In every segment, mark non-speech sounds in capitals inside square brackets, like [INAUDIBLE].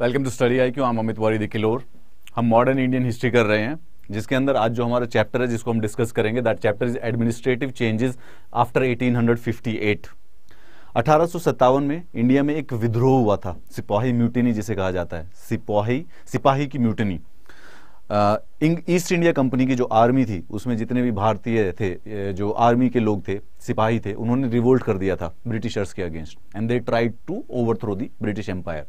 Welcome to study I Q I'm Amit वारी दिलोर हम modern Indian history कर रहे हैं जिसके अंदर आज जो हमारा चैप्टर है जिसको हम डिस्कस करेंगे that chapter is administrative changes after 1858 1857 में इंडिया में एक विद्रोह हुआ था सिपाही म्यूटिनी जिसे कहा जाता है सिपाही सिपाही की म्यूटिनी ईस्ट इंडिया कंपनी की जो आर्मी थी उसमें जितने भी भारतीय थे जो आर्मी के लोग थे सिपाही थे उन्होंने रिवोल्ट कर दिया था ब्रिटिशर्स के against and they tried to overthrow the British empire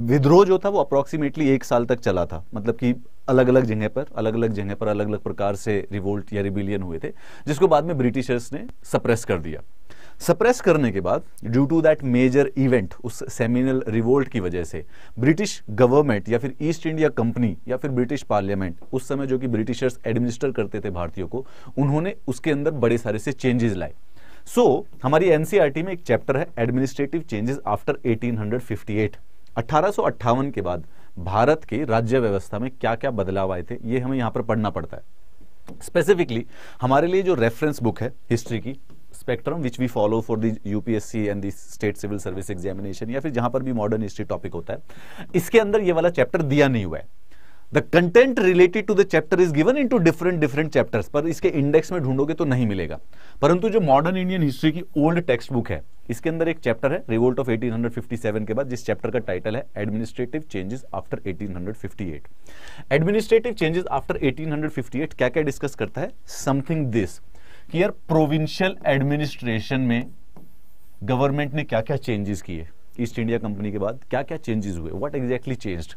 विद्रोह जो था वो अप्रोक्सीमेटली एक साल तक चला था मतलब कि अलग अलग जगह पर अलग अलग जगह पर अलग अलग प्रकार से रिवोल्ट या रिबिलियन हुए थे जिसको बाद में ब्रिटिशर्स ने सप्रेस कर दिया सप्रेस करने के बाद due to that major event उस सेमिनल रिवोल्ट की वजह से ब्रिटिश गवर्नमेंट या फिर ईस्ट इंडिया कंपनी या फिर ब्रिटिश पार्लियामेंट उस समय जो कि ब्रिटिशर्स एडमिनिस्टर करते थे भारतीयों को उन्होंने उसके अंदर बड़े सारे से चेंजेस लाए सो so, हमारी एनसीआरटी e में एक चैप्टर है एडमिनिस्ट्रेटिव चेंजेस आफ्टर 1858 1858 के बाद भारत की राज्य व्यवस्था में क्या क्या बदलाव आए थे ये हमें यहां पर पढ़ना पड़ता है स्पेसिफिकली हमारे लिए जो रेफरेंस बुक है हिस्ट्री की Spectrum which we follow for the UPSC and the state civil service examination या फिर जहां पर भी मॉडर्न हिस्ट्री टॉपिक होता है इसके अंदर ये वाला चैप्टर दिया नहीं हुआ है the content related to the chapter is given to different different chapters पर इसके इंडेक्स में ढूंढोगे तो नहीं मिलेगा परंतु जो मॉडर्न इंडियन हिस्ट्री की ओल्ड टेक्स्ट बुक है इसके अंदर एक चैप्टर है रिवोल्ट ऑफ 1857 के बाद जिस चैप्टर का टाइटल है administrative changes after 1858 administrative changes after 1858 क्या क्या डिस्कस करता है समथिंग दिस कि यार प्रोविंशियल एडमिनिस्ट्रेशन में गवर्नमेंट ने क्या क्या चेंजेस किए ईस्ट इंडिया कंपनी के बाद क्या क्या चेंजेस हुए व्हाट एग्जैक्टली चेंज्ड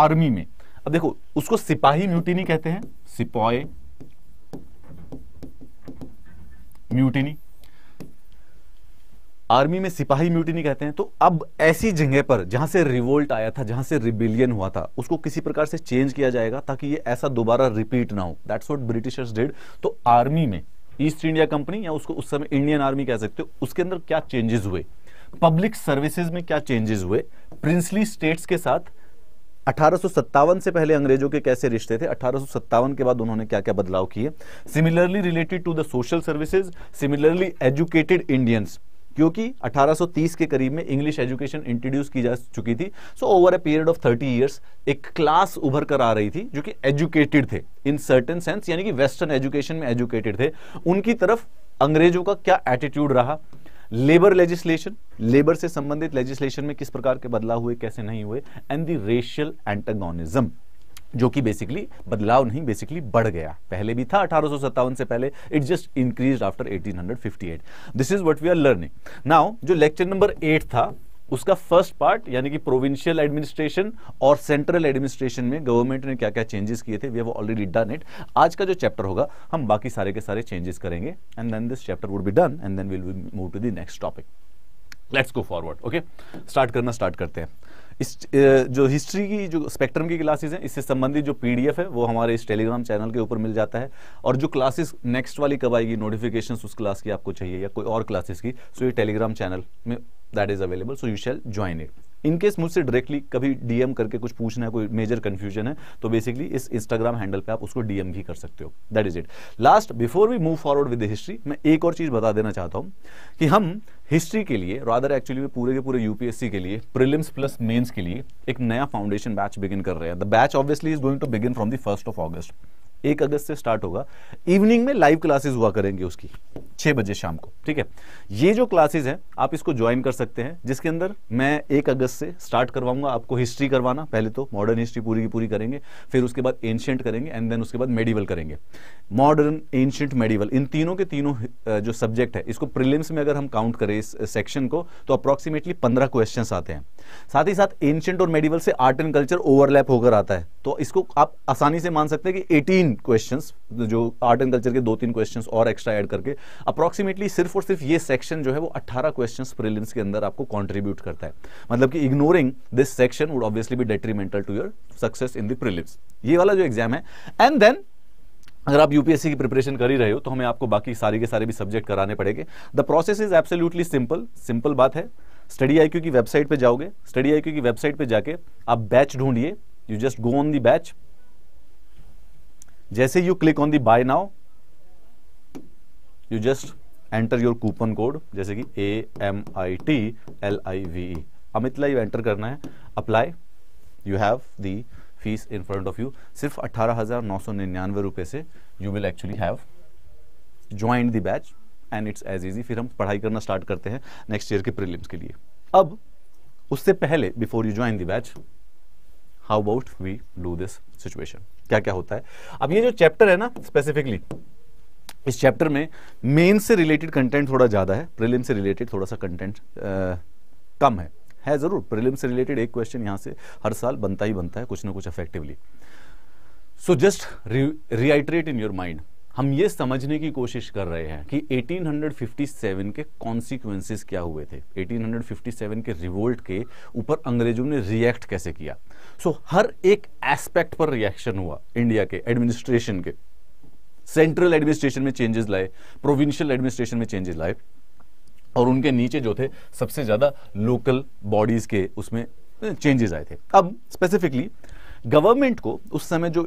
आर्मी में अब देखो उसको सिपाही म्यूटिनी कहते हैं सिपाही म्यूटिनी आर्मी में सिपाही म्यूटिनी कहते हैं तो अब ऐसी जगह पर जहां से रिवोल्ट आया था जहां से रिबिलियन हुआ था उसको किसी प्रकार से चेंज किया जाएगा ताकि ये ऐसा दोबारा रिपीट ना हो दैट्स व्हाट ब्रिटिशर्स डिड तो आर्मी में ईस्ट इंडिया कंपनी या उसको उस समय इंडियन आर्मी कह सकते हो उसके अंदर क्या चेंजेस हुए पब्लिक सर्विसेज में क्या चेंजेस हुए प्रिंसली स्टेट्स के साथ 1857 से पहले अंग्रेजों के कैसे रिश्ते थे 1857 के बाद उन्होंने क्या क्या बदलाव किए similarly related to the social services similarly educated Indians क्योंकि 1830 के करीब में इंग्लिश एजुकेशन इंट्रोड्यूस की जा चुकी थी so over a period of 30 years एक क्लास उभर कर आ रही थी जो कि एजुकेटेड थे इन सर्टेन सेंस यानी कि वेस्टर्न एजुकेशन में एजुकेटेड थे उनकी तरफ अंग्रेजों का क्या एटीट्यूड रहा लेबर लेजिस्लेशन लेबर से संबंधित लेजिस्लेशन में किस प्रकार के बदलाव हुए कैसे नहीं हुए एंड द रेशियल एंटेगोनिज्म जो कि बेसिकली बदलाव नहीं बेसिकली बढ़ गया पहले भी था अठारह से पहले it just increase after 1858 this is what we are learning now जो लेक्चर नंबर एट था उसका फर्स्ट पार्ट यानी कि प्रोविंशियल एडमिनिस्ट्रेशन और सेंट्रल एडमिनिस्ट्रेशन में गवर्नमेंट ने क्या क्या चेंजेस किए थे we have already done it आज का जो चैप्टर होगा हम बाकी सारे के सारे चेंजेस करेंगे and then this chapter would be done and then will move to the next topic let's go forward okay start करना स्टार्ट करते हैं इस जो हिस्ट्री की जो स्पेक्ट्रम की क्लासेस हैं इससे संबंधित जो पीडीएफ है वो हमारे इस टेलीग्राम चैनल के ऊपर मिल जाता है और जो क्लासेस नेक्स्ट वाली कब आएगी नोटिफिकेशन उस क्लास की आपको चाहिए या कोई और क्लासेस की सो ये टेलीग्राम चैनल में that is available so you shall join it in case मुझसे डायरेक्टली कभी डीएम करके कुछ पूछना है कोई मेजर कंफ्यूजन है तो बेसिकली इस इंस्टाग्राम हैंडल पे आप उसको डीएम भी कर सकते हो that is it last before we move forward with history मैं एक और चीज बता देना चाहता हूं कि हम हिस्ट्री के लिए रादर एक्चुअली में पूरे के पूरे यूपीएससी के लिए प्रिलिम्स प्लस मेन्स के लिए एक नया फाउंडेशन बैच बिगिन कर रहे हैं the batch obviously is going to begin from the first of August एक अगस्त से स्टार्ट होगा इवनिंग में लाइव क्लासेस हुआ करेंगे उसकी छह बजे शाम को ठीक है ये जो क्लासेस हैं आप इसको ज्वाइन कर सकते हैं जिसके अंदर मैं एक अगस्त से स्टार्ट करवाऊंगा आपको हिस्ट्री करवाना पहले तो मॉडर्न हिस्ट्री पूरी की पूरी करेंगे फिर उसके बाद एंशियंट करेंगे एंड देन उसके बाद मेडिवल करेंगे मॉडर्न एंशियंट मेडिवल इन तीनों के तीनों जो सब्जेक्ट है इसको प्रिलिम्स में अगर हम काउंट करें इस सेक्शन को तो अप्रोक्सीमेटली पंद्रह क्वेश्चन आते हैं साथ ही साथ एंशियंट और मेडिवल से आर्ट एंड कल्चर ओवरलैप होकर आता है तो इसको आप आसानी से मान सकते हैं कि एटीन तीन क्वेश्चंस जो आर्ट एंड कल्चर के दो तीन क्वेश्चंस और एक्स्ट्रा ऐड करके अप्रॉक्सीमेटली सिर्फ और सिर्फ ये सेक्शन जो है वो 18 क्वेश्चंस प्रिलिम्स के अंदर आपको कंट्रीब्यूट करता है मतलब कि ignoring this section would obviously be detrimental to your success in the prelims ये वाला जो एग्जाम है एंड देन अगर आप यूपीएससी की प्रिपरेशन कर ही रहे हो तो हमें आपको बाकी सारे के सारे भी सब्जेक्ट कराने पड़ेंगे the process is absolutely simple simple बात है स्टडी आईक्यू की वेबसाइट पे जाओगे स्टडी आईक्यू की वेबसाइट पे जाके आप बैच ढूंढिए you just go on the batch जैसे you click on the buy now you just enter your coupon code जैसे कि A M I T L I V E अमितला यू एंटर करना है apply you have the fees in front of you सिर्फ अट्ठारह हज़ार नौ सौ निन्यानवे रुपए से you will actually have joined the batch and it's as easy फिर हम पढ़ाई करना स्टार्ट करते हैं नेक्स्ट ईयर के प्रीलिम्स के लिए अब उससे पहले before you join the batch how about we do this situation क्या क्या होता है अब ये जो चैप्टर है ना स्पेसिफिकली इस चैप्टर में मेन से रिलेटेड कंटेंट थोड़ा ज़्यादा है प्रिलिम से रिलेटेड थोड़ा सा कंटेंट कम है है ज़रूर प्रिलिम से रिलेटेड एक क्वेश्चन यहां से हर साल बनता ही बनता है कुछ ना कुछ effectively so just reiterate in your mind हम ये समझने की कोशिश कर रहे हैं कि 1857 के कॉन्सिक्वेंसेस क्या हुए थे 1857 के रिवोल्ट के ऊपर अंग्रेजों ने रिएक्ट कैसे किया सो so, हर एक एस्पेक्ट पर रिएक्शन हुआ इंडिया के एडमिनिस्ट्रेशन के सेंट्रल एडमिनिस्ट्रेशन में चेंजेस लाए प्रोविंशियल एडमिनिस्ट्रेशन में चेंजेस लाए और उनके नीचे जो थे सबसे ज़्यादा लोकल बॉडीज़ के उसमें चेंजेस आए थे अब स्पेसिफिकली गवर्नमेंट को उस समय जो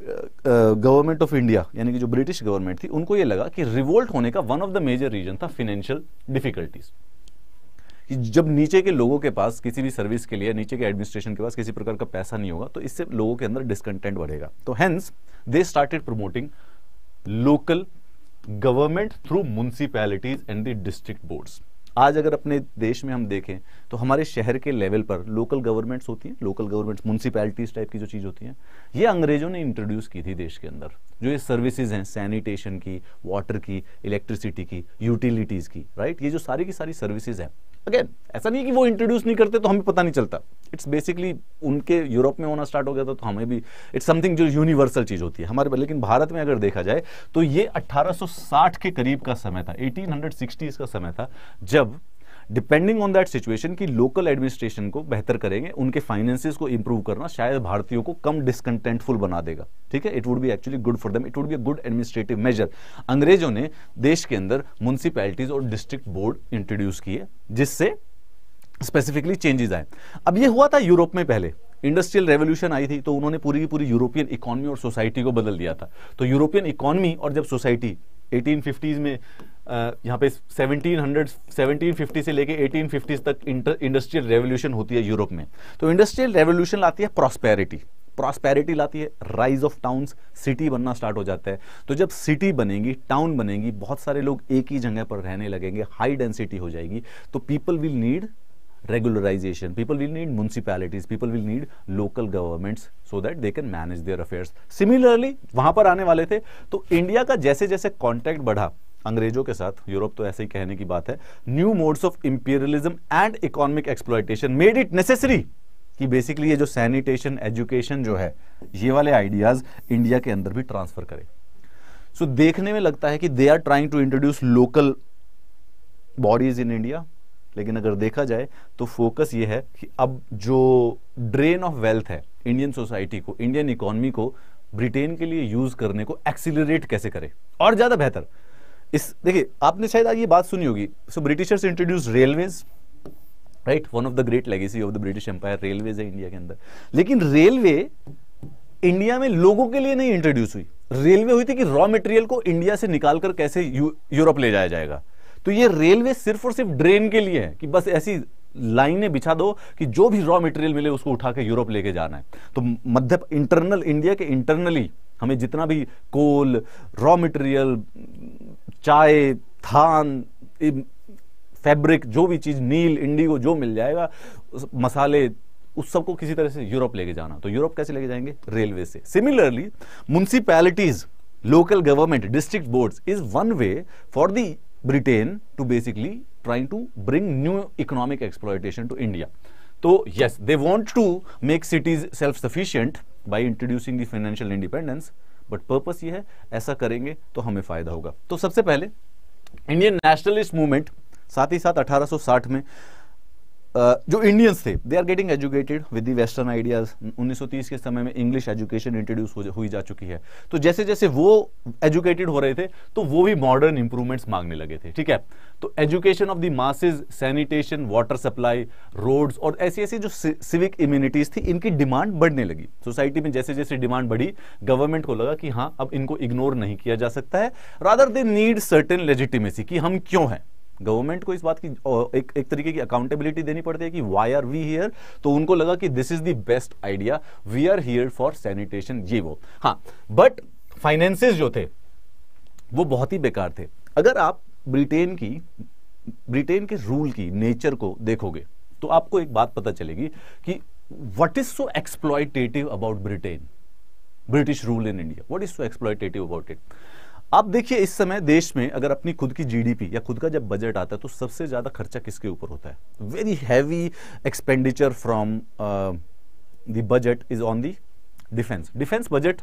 गवर्नमेंट ऑफ इंडिया यानी कि जो ब्रिटिश गवर्नमेंट थी उनको यह लगा कि रिवोल्ट होने का one of the major reason था फाइनेंशियल डिफिकल्टीज जब नीचे के लोगों के पास किसी भी सर्विस के लिए नीचे के एडमिनिस्ट्रेशन के पास किसी प्रकार का पैसा नहीं होगा तो इससे लोगों के अंदर डिस्कंटेंट बढ़ेगा तो hence they started promoting local government through municipalities and the district boards आज अगर अपने देश में हम देखें तो हमारे शहर के लेवल पर लोकल गवर्नमेंट्स होती हैं लोकल गवर्नमेंट्स म्यूनसिपैलिटीज़ टाइप की जो चीज़ होती हैं ये अंग्रेज़ों ने इंट्रोड्यूस की थी देश के अंदर जो ये सर्विसेज हैं सैनिटेशन की वाटर की इलेक्ट्रिसिटी की यूटिलिटीज़ की राइट ये जो सारी की सारी सर्विसेज हैं अगेन ऐसा नहीं कि वो इंट्रोड्यूस नहीं करते तो हमें पता नहीं चलता इट्स बेसिकली उनके यूरोप में होना स्टार्ट हो गया था तो हमें भी इट्स समथिंग जो यूनिवर्सल चीज़ होती है हमारे लेकिन भारत में अगर देखा जाए तो ये 1860 के करीब का समय था 1860 का समय था जब डिपेंडिंग ऑन दैट सिचुएशन कि लोकल एडमिनिस्ट्रेशन को बेहतर करेंगे उनके फाइनेंसिस को इंप्रूव करना शायद भारतीयों को कम डिसकंटेंटफुल बना देगा ठीक है it would be actually good for them it would be a good administrative measure अंग्रेजों ने देश के अंदर म्यूनसिपैलिटीज और डिस्ट्रिक्ट बोर्ड इंट्रोड्यूस किए जिससे स्पेसिफिकली चेंजेस आए अब ये हुआ था यूरोप में पहले इंडस्ट्रियल रेवोल्यूशन आई थी तो उन्होंने पूरी की पूरी यूरोपियन इकोनॉमी और सोसाइटी को बदल दिया था तो यूरोपियन इकोनॉमी और जब सोसाइटी 1850s में यहाँ पे 1700 1750 से लेके 1850 तक इंडस्ट्रियल रेवोल्यूशन होती है यूरोप में तो इंडस्ट्रियल रेवोल्यूशन लाती है प्रॉस्पेरिटी प्रॉस्पेरिटी लाती है राइज ऑफ टाउन्स सिटी बनना स्टार्ट हो जाता है तो जब सिटी बनेगी टाउन बनेगी बहुत सारे लोग एक ही जगह पर रहने लगेंगे हाई डेंसिटी हो जाएगी तो people will need regularisation people will need municipalities people will need local governments so that they can manage their affairs similarly वहां पर आने वाले थे तो इंडिया का जैसे जैसे कॉन्टैक्ट बढ़ा अंग्रेजों के साथ यूरोप तो ऐसे ही कहने की बात है new modes of imperialism and economic exploitation made it necessary कि बेसिकली ये जो सैनिटेशन एजुकेशन जो है ये वाले आइडियाज इंडिया के अंदर भी ट्रांसफर करें सो so, देखने में लगता है कि they are trying to introduce local bodies in India लेकिन अगर देखा जाए तो फोकस ये है कि अब जो ड्रेन ऑफ वेल्थ है इंडियन सोसाइटी को इंडियन इकोनॉमी को ब्रिटेन के लिए यूज करने को एक्सिलरेट कैसे करें और ज्यादा बेहतर इस देखिए आपने शायद ये बात सुनी होगी so Britishers introduce railways right one of the great legacy of the British empire railways है इंडिया के अंदर लेकिन रेलवे इंडिया में लोगों के लिए नहीं इंट्रोड्यूस हुई रेलवे हुई थी कि रॉ मटेरियल को इंडिया से निकालकर कैसे यूरोप ले जाया जाएगा तो ये रेलवे सिर्फ और सिर्फ ड्रेन के लिए है कि बस ऐसी लाइने बिछा दो कि जो भी रॉ मटेरियल मिले उसको उठा के यूरोप लेके जाना है तो मध्य इंटरनल इंडिया के इंटरनली हमें जितना भी कोल रॉ मटेरियल चाय थान फैब्रिक जो भी चीज़ नील इंडिगो जो मिल जाएगा मसाले उस सबको किसी तरह से यूरोप लेके जाना तो यूरोप कैसे लेके जाएंगे रेलवे से similarly municipalities local government district boards is one way for the Britain to basically trying to bring new economic exploitation to India तो yes they want to make cities self sufficient by introducing the financial independence but purpose ये है ऐसा करेंगे तो हमें फ़ायदा होगा तो सबसे पहले इंडियन नेशनलिस्ट मूवमेंट साथ ही साथ 1860 में जो इंडियंस थे they are getting educated with the western ideas 1930 के समय में इंग्लिश एजुकेशन इंट्रोड्यूस हुई जा चुकी है तो जैसे जैसे वो एजुकेटेड हो रहे थे तो वो भी मॉडर्न इंप्रूवमेंट्स मांगने लगे थे ठीक है तो education of the masses sanitation water supply roads और ऐसी ऐसी जो सिविक इम्यूनिटीज थी इनकी डिमांड बढ़ने लगी सोसाइटी में जैसे जैसे डिमांड बढ़ी गवर्नमेंट को लगा कि हाँ अब इनको इग्नोर नहीं किया जा सकता है rather they need certain legitimacy कि हम क्यों हैं गवर्नमेंट को इस बात की एक एक तरीके की अकाउंटेबिलिटी देनी पड़ती है कि वाई आर वी हियर तो उनको लगा कि this is the best idea we are here for sanitation ये वो हाँ बट फाइनेंसेस जो थे वो बहुत ही बेकार थे अगर आप ब्रिटेन की ब्रिटेन के रूल की नेचर को देखोगे तो आपको एक बात पता चलेगी कि what is so exploitative about Britain British rule in India what is so exploitative about it आप देखिए इस समय देश में अगर अपनी खुद की जीडीपी या खुद का जब बजट आता है तो सबसे ज़्यादा खर्चा किसके ऊपर होता है very heavy expenditure from the budget is on the defence defence budget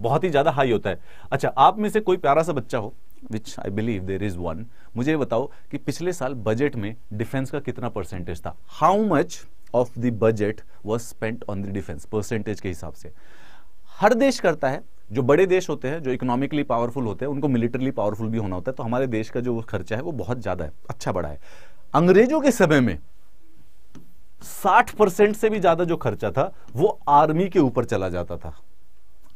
बहुत ही ज़्यादा हाई होता है अच्छा आप में से कोई प्यारा सा बच्चा हो which I believe there is one मुझे बताओ कि पिछले साल बजट में डिफेंस का कितना परसेंटेज था how much of the budget was spent on the defence percentage के हिसाब से हर देश करता है जो बड़े देश होते हैं जो इकोनॉमिकली पावरफुल होते हैं उनको मिलिट्रली पावरफुल भी होना होता है तो हमारे देश का जो खर्चा है वो बहुत ज़्यादा है अच्छा बड़ा है अंग्रेजों के समय में 60 परसेंट से भी ज़्यादा जो खर्चा था वो आर्मी के ऊपर चला जाता था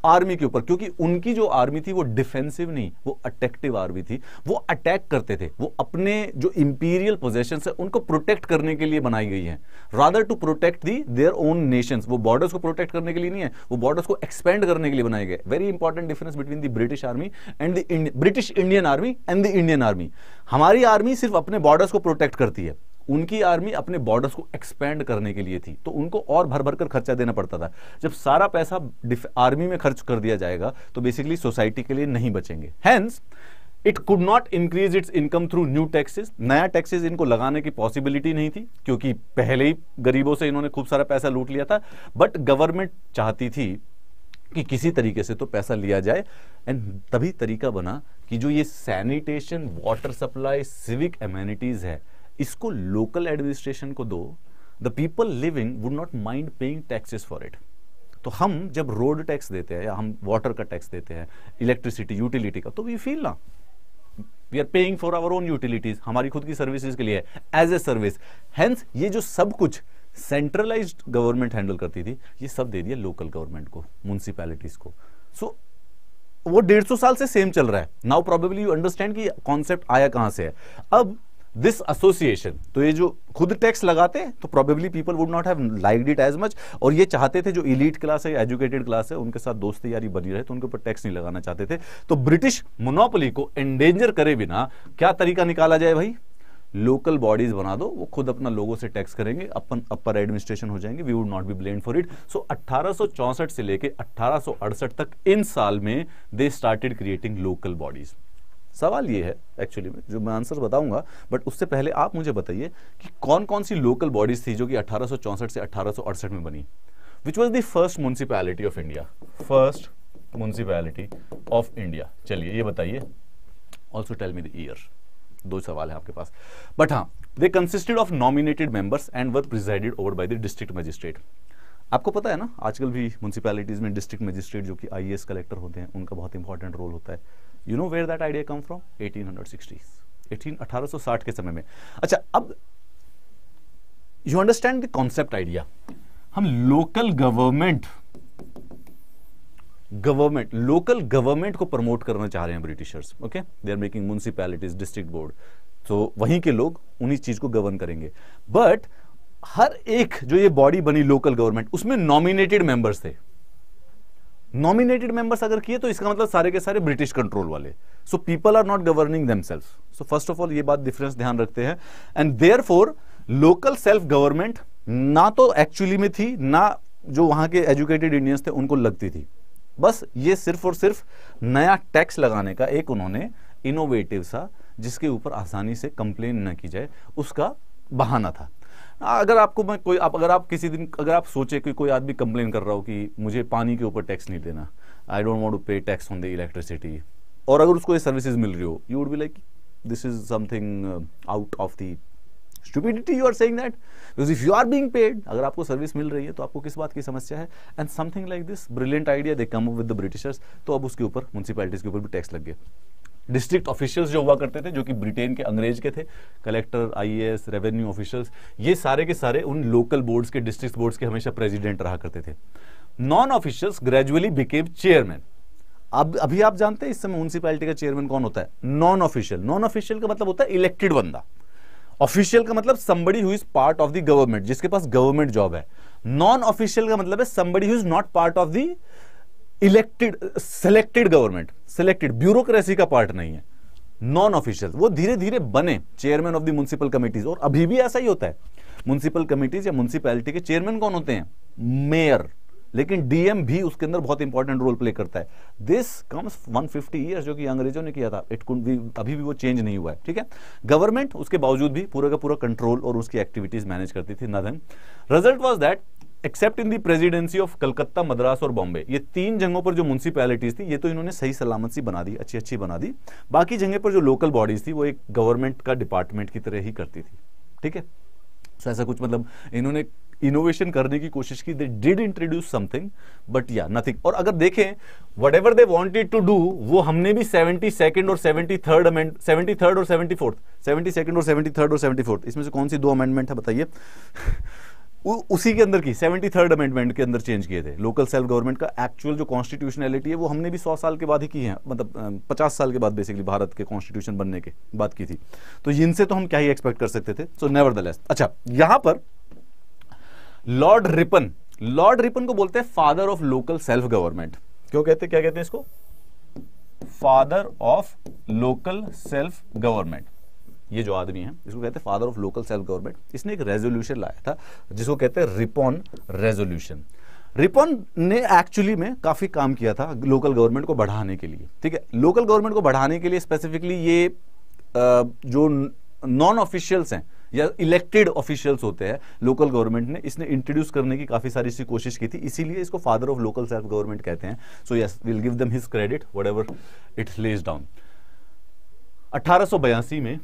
आर्मी के ऊपर क्योंकि उनकी जो आर्मी थी वो डिफेंसिव नहीं वो अटैक्टिव आर्मी थी वो अटैक करते थे वो अपने जो इंपीरियल पोजेशन है उनको प्रोटेक्ट करने के लिए बनाई गई है rather to protect the their own nation वो बॉर्डर्स को प्रोटेक्ट करने के लिए नहीं है वो बॉर्डर्स को एक्सपेंड करने के लिए बनाए गए very important difference between the British army and the British Indian army and the Indian army हमारी आर्मी सिर्फ अपने बॉर्डर्स को प्रोटेक्ट करती है उनकी आर्मी अपने बॉर्डर्स को एक्सपेंड करने के लिए थी तो उनको और भर भर कर खर्चा देना पड़ता था जब सारा पैसा आर्मी में खर्च कर दिया जाएगा तो बेसिकली सोसाइटी के लिए नहीं बचेंगे hence it could not increase its income through new taxes नया टैक्सेस इनको लगाने की पॉसिबिलिटी नहीं थी क्योंकि पहले ही गरीबों से इन्होंने खूब सारा पैसा लूट लिया था बट गवर्नमेंट चाहती थी कि किसी तरीके से तो पैसा लिया जाए एंड तभी तरीका बना कि जो ये sanitation water supply civic amenities है इसको लोकल एडमिनिस्ट्रेशन को दो the people living would not mind paying taxes for it तो हम जब रोड टैक्स देते हैं या हम वाटर का टैक्स देते हैं इलेक्ट्रिसिटी यूटिलिटी का तो वी फील ना we are paying for our own utilities हमारी खुद की सर्विसेज के लिए एज ए सर्विस हेंस ये जो सब कुछ सेंट्रलाइज गवर्नमेंट हैंडल करती थी ये सब दे दिया लोकल गवर्नमेंट को म्यूनसिपैलिटीज को सो so, वो डेढ़ सौ साल से सेम चल रहा है नाउ प्रोबेबली यू अंडरस्टैंड कि कॉन्सेप्ट आया कहां से है अब दिस एसोसिएशन तो ये जो खुद टैक्स लगाते तो probably people would not have like it as much और ये चाहते थे जो इलीट क्लास है एजुकेटेड क्लास है उनके साथ दोस्ती यारी बनी रहे तो उनके ऊपर टैक्स नहीं लगाना चाहते थे तो ब्रिटिश मोनोपोली को एंडेंजर करे बिना क्या तरीका निकाला जाए भाई लोकल बॉडीज बना दो वो खुद अपना लोगों से टैक्स करेंगे अपन अपर एडमिनिस्ट्रेशन हो जाएंगे we would not be blame for it so 1864 से लेके 1868 तक इन साल में they started creating local bodies सवाल ये है एक्चुअली में जो मैं आंसर बताऊंगा बट उससे पहले आप मुझे बताइए कि कौन कौन सी लोकल बॉडीज थी जो कि अठारह से अठारह में बनी which was the first municipality of India first municipality of India चलिए ये बताइए also tell me the year दो सवाल है आपके पास बट हाँ they consisted of nominated members and were presided over by the district magistrate आपको पता है ना आजकल भी म्यूनसिपैलिटीज़ में डिस्ट्रिक्ट मजिस्ट्रेट जो कि आई कलेक्टर होते हैं उनका बहुत इंपॉर्टेंट रोल होता है you know where that idea come from eighteen hundred के समय में अच्छा अब you understand the concept idea हम local government government local government को प्रमोट करना चाह रहे हैं Britishers okay they are making municipalities district board तो वहीं के लोग उन्हीं चीज को गवर्न करेंगे बट हर एक जो ये बॉडी बनी लोकल गवर्नमेंट उसमें नॉमिनेटेड मेंबर्स थे नॉमिनेटेड मेंबर्स अगर किए तो इसका मतलब सारे के सारे ब्रिटिश कंट्रोल वाले so people are not governing themselves so first of all ये बात डिफरेंस ध्यान रखते हैं and their local self government ना तो एक्चुअली में थी ना जो वहां के एजुकेटेड इंडियंस थे उनको लगती थी बस ये सिर्फ और सिर्फ नया टैक्स लगाने का एक उन्होंने इनोवेटिव सा जिसके ऊपर आसानी से कंप्लेन ना की जाए उसका बहाना था अगर आपको मैं कोई आप अगर आप किसी दिन अगर आप सोचे कि कोई आदमी कंप्लेन कर रहा हो कि मुझे पानी के ऊपर टैक्स नहीं देना I don't want to pay tax on the electricity और अगर उसको ये सर्विसेज मिल रही हो you would be like this is something out of the stupidity you are saying that because if you are being paid अगर आपको service मिल रही है तो आपको किस बात की समस्या है and something like this brilliant idea they come up with the Britishers तो अब उसके ऊपर म्यूनसिपैलिटीज के ऊपर भी टैक्स लग गया डिस्ट्रिक्ट ऑफिशियल्स जो हुआ करते थे जो कि ब्रिटेन के अंग्रेज के थे कलेक्टर आईएएस रेवेन्यू ऑफिशियल्स ये सारे के सारे उन लोकल बोर्ड्स के डिस्ट्रिक्ट बोर्ड्स के हमेशा प्रेसिडेंट रहा करते थे non officials gradually became chairman अब अभी आप जानते हैं इस समय म्यूनसिपैलिटी का चेयरमैन कौन होता है नॉन ऑफिशियल नॉन ऑफिशियल का मतलब होता है इलेक्टेड बंदा ऑफिशियल का मतलब संबड़ी हुई पार्ट ऑफ द गवर्नमेंट जिसके पास गवर्नमेंट जॉब है नॉन ऑफिशियल का मतलब है who is not part of the elected selected government selected bureaucracy का पार्ट नहीं है नॉन ऑफिशियल वो धीरे धीरे बने chairman of the municipal committees और अभी भी ऐसा ही होता है म्यूनसिपल कमिटीज या म्यूनसिपैलिटी के चेयरमैन कौन होते हैं मेयर लेकिन डीएम भी उसके अंदर बहुत इंपॉर्टेंट रोल प्ले करता है दिस कम्स 150 इयर्स जो कि अंग्रेजों ने किया था इट कुड भी अभी भी वो चेंज नहीं हुआ है ठीक है गवर्नमेंट उसके बावजूद भी पूरा का पूरा कंट्रोल और उसकी एक्टिविटीज मैनेज करती थी नदन result was that except in the presidency of Calcutta Madras और बॉम्बे ये तीन जगहों पर जो म्यूनसिपैलिटीज थी ये तो इन्होंने सही सलामत सी बना दी अच्छी अच्छी बना दी बाकी जगह पर जो लोकल बॉडीज थी वो एक गवर्नमेंट का डिपार्टमेंट की तरह ही करती थी ठीक है सो ऐसा कुछ मतलब इन्होंने इनोवेशन करने की कोशिश की they did introduce something but या नथिंग और अगर देखें whatever they wanted to do वो हमने भी सेवेंटी सेकेंड और seventy third amend seventy third और सेवेंटी फोर्थ सेवेंटी सेकेंड और सेवेंटी थर्ड और सेवेंटी फोर्थ इसमें से कौन सी दो अमेंडमेंट है बताइए उसी के अंदर की सेवेंटी थर्ड अमेंडमेंट के अंदर चेंज किए थे लोकल सेल्फ गवर्नमेंट का एक्चुअल जो कॉन्स्टिट्यूशनैलिटी है वो हमने भी सौ साल के बाद ही की है मतलब पचास साल के बाद बेसिकली भारत के कॉन्स्टिट्यूशन बनने के बात की थी तो इनसे तो हम क्या ही एक्सपेक्ट कर सकते थे सो नेवर द लेस अच्छा यहां पर लॉर्ड रिपन लॉर्ड रिपन को बोलते हैं father of local self government क्यों कहते हैं क्या कहते हैं इसको father of local self government ये जो आदमी है इसको कहते हैं father of local self government इसने एक रेजोल्यूशन लाया था जिसको कहते हैं रिपोन रेजोल्यूशन रिपोन ने एक्चुअली में काफ़ी काम किया था लोकल गवर्नमेंट को बढ़ाने के लिए ठीक है लोकल गवर्नमेंट को बढ़ाने के लिए स्पेसिफिकली ये जो नॉन ऑफिशियल्स हैं या इलेक्टेड ऑफिशियल्स होते हैं लोकल गवर्नमेंट ने इसने इंट्रोड्यूस करने की काफी सारी इसकी कोशिश की थी इसीलिए इसको father of local self government कहते हैं so yes will give them his credit whatever it lays down अठारह में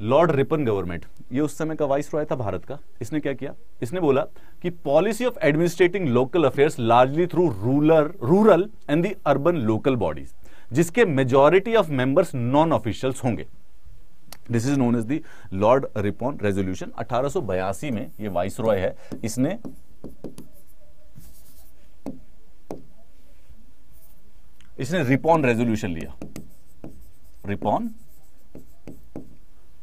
लॉर्ड रिपन गवर्नमेंट ये उस समय का वाइस रॉय था भारत का इसने क्या किया इसने बोला कि policy of administrating local affairs largely through ruler rural and the urban local bodies जिसके majority of members non officials होंगे this is known as the lord Ripon resolution अठारह में ये वाइस रॉय है इसने इसने रिपोन रेजोल्यूशन लिया रिपोन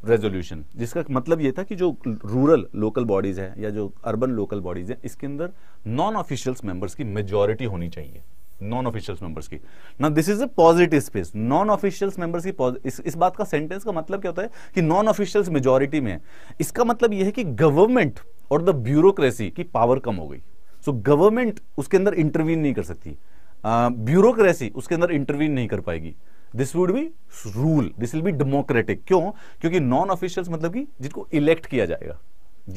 रेजोल्यूशन जिसका मतलब ये था कि जो रूरल लोकल बॉडीज है या जो अर्बन लोकल बॉडीज हैं इसके अंदर नॉन ऑफिशियल्स मेंबर्स की मेजोरिटी होनी चाहिए नॉन ऑफिशियल्स मेंबर्स की ना this is a positive space non officials members की इस, इस बात का सेंटेंस का मतलब क्या होता है कि नॉन ऑफिशियल्स मेजोरिटी में है इसका मतलब यह है कि गवर्नमेंट और द ब्यूरोक्रेसी की पावर कम हो गई सो so, गवर्नमेंट उसके अंदर इंटरवीन नहीं कर सकती ब्यूरोक्रेसी uh, उसके अंदर इंटरवीन नहीं कर पाएगी this would be rule this will be democratic क्यों क्योंकि नॉन ऑफिशियल्स मतलब कि जिनको इलेक्ट किया जाएगा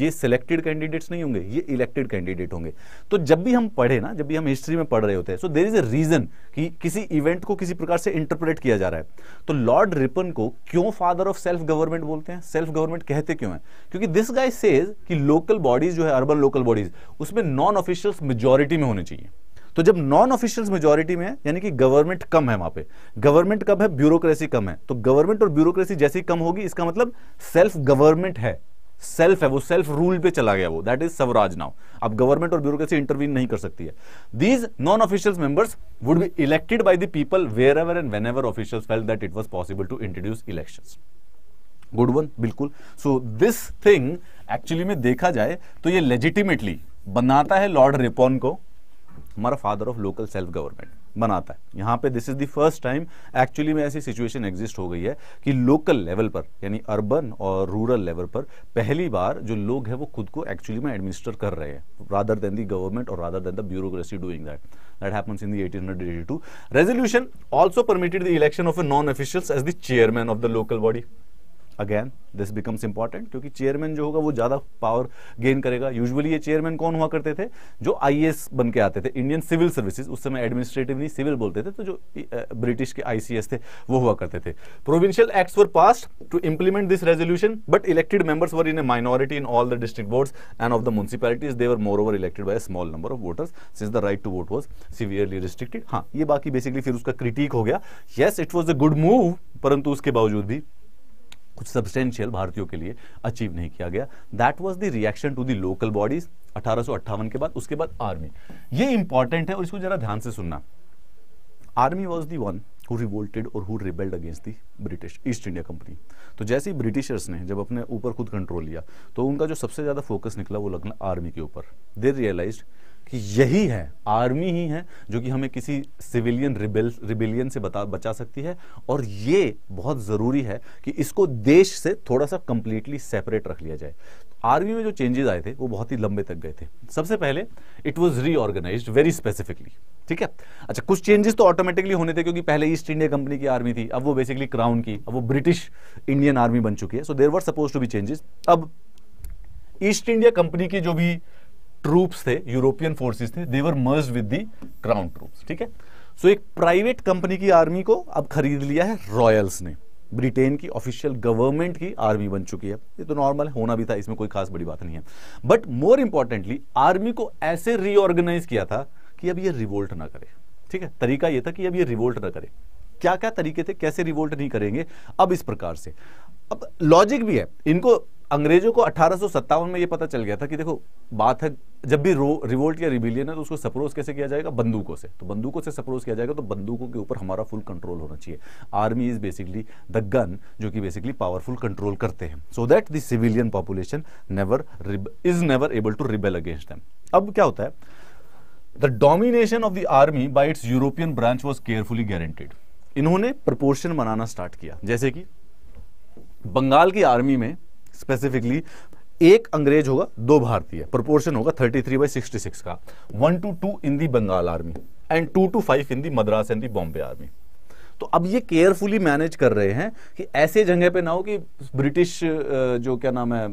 ये सिलेक्टेड कैंडिडेट्स नहीं होंगे ये इलेक्टेड कैंडिडेट होंगे तो जब भी हम पढ़े ना जब भी हम हिस्ट्री में पढ़ रहे होते हैं सो देर इज अ रीजन कि किसी इवेंट को किसी प्रकार से इंटरप्रेट किया जा रहा है तो लॉर्ड रिपन को क्यों फादर ऑफ सेल्फ गवर्नमेंट बोलते हैं सेल्फ गवर्नमेंट कहते क्यों है क्योंकि दिस गाय सेज कि लोकल बॉडीज जो है अर्बन लोकल बॉडीज उसमें नॉन ऑफिशियल्स मेजोरिटी में होने चाहिए तो जब नॉन ऑफिशियल मेजोरिटी में यानी कि गवर्नमेंट कम है वहां पे गवर्नमेंट कम है ब्यूरोक्रेसी कम है तो गवर्नमेंट और ब्यूरोक्रेसी जैसी कम होगी इसका मतलब सेल्फ गवर्नमेंट है सेल्फ है वो सेल्फ रूल पे चला गया वो दैट इज स्वराज नाउ अब गवर्नमेंट और ब्यूरोक्रेसी इंटरवीन नहीं कर सकती है these non official members would be elected by the people wherever and whenever official felt that it was possible to introduce elections good one बिल्कुल so this thing actually में देखा जाए तो ये लेजिटिमेटली बनाता है Lord Ripon को हमारा father of local self government बनाता है यहाँ पे this is the first time actually में ऐसी सिचुएशन एग्जिस्ट हो गई है कि लोकल लेवल पर यानी अर्बन और रूरल लेवल पर पहली बार जो लोग हैं वो खुद को एक्चुअली में एडमिनिस्टर कर रहे हैं रादर देन दी गवर्नमेंट और rather than the bureaucracy doing that that happens in the 1882 resolution also permitted the election of a non officials as the chairman of the local body again this becomes important क्योंकि chairman जो होगा वो ज्यादा power gain करेगा usually ये chairman कौन हुआ करते थे जो आईएएस बन के आते थे इंडियन सिविल सर्विसेज उस समय एडमिनिस्ट्रेटिव नहीं सिविल बोलते थे तो जो ब्रिटिश के आईसीएस थे वो हुआ करते थे provincial acts were pass to implement this resolution but elected members were in a minority in all the district boards and of the municipalities they were moreover elected by small number of voters since the right to vote was severely restricted हाँ ये बाकी basically फिर उसका critic हो गया yes it was a good move परंतु उसके बावजूद भी कुछ सब्सटेंशियल भारतीयों के लिए अचीव नहीं किया गया that was the reaction to the local bodies अठारह के बाद उसके बाद आर्मी ये इंपॉर्टेंट है और इसको जरा ध्यान से सुनना army was the one who revolted और who rebelled against the British East India Company तो जैसे ही ब्रिटिशर्स ने जब अपने ऊपर खुद कंट्रोल लिया तो उनका जो सबसे ज़्यादा फोकस निकला वो लगना आर्मी के ऊपर दे रियलाइज कि यही है आर्मी ही है जो कि हमें किसी सिविलियन रिबेल रिबेलियन से बता बचा सकती है और ये बहुत ज़रूरी है कि इसको देश से थोड़ा सा कंप्लीटली सेपरेट रख लिया जाए आर्मी में जो चेंजेस आए थे वो बहुत ही लंबे तक गए थे सबसे पहले it was reorganize very specifically ठीक है अच्छा कुछ चेंजेस तो ऑटोमेटिकली होने थे क्योंकि पहले ईस्ट इंडिया कंपनी की आर्मी थी अब वो बेसिकली क्राउन की अब वो ब्रिटिश इंडियन आर्मी बन चुकी है so there were suppose to be changes अब ईस्ट इंडिया कंपनी की जो भी ट्रूप्स थे यूरोपियन फोर्सेस थे they were merge with the crown troops ठीक है सो एक प्राइवेट कंपनी की आर्मी को अब खरीद लिया है रॉयल्स ने ब्रिटेन की ऑफिशियल गवर्नमेंट की आर्मी बन चुकी है ये तो नॉर्मल होना भी था इसमें कोई खास बड़ी बात नहीं है बट मोर इंपॉर्टेंटली आर्मी को ऐसे रीऑर्गेनाइज किया था कि अब ये रिवोल्ट ना करे ठीक है तरीका ये था कि अब ये रिवोल्ट ना करे क्या क्या तरीके थे कैसे रिवोल्ट नहीं करेंगे अब इस प्रकार से अब लॉजिक भी है इनको अंग्रेजों को अठारह में ये पता चल गया था कि देखो बात है जब भी रो रिवोल्ट या रिबिलियन है तो उसको सप्रोज कैसे किया जाएगा बंदूकों से तो बंदूकों से सप्रोज किया जाएगा तो बंदूकों के ऊपर हमारा फुल कंट्रोल होना चाहिए army is basically the gun जो कि बेसिकली पावरफुल कंट्रोल करते हैं so that the civilian population never is never able to rebel against them अब क्या होता है the domination of the army by its European branch was carefully guaranteed इन्होंने proportion बनाना स्टार्ट किया जैसे कि बंगाल की आर्मी में स्पेसिफिकली एक अंग्रेज होगा दो भारतीय प्रोपोर्शन होगा 33 थ्री बाई सिक्सटी का one two two in the Bengal army and two two five in the Madras and the Bombay army तो अब ये केयरफुली मैनेज कर रहे हैं कि ऐसे जगह पे ना हो कि ब्रिटिश जो क्या नाम है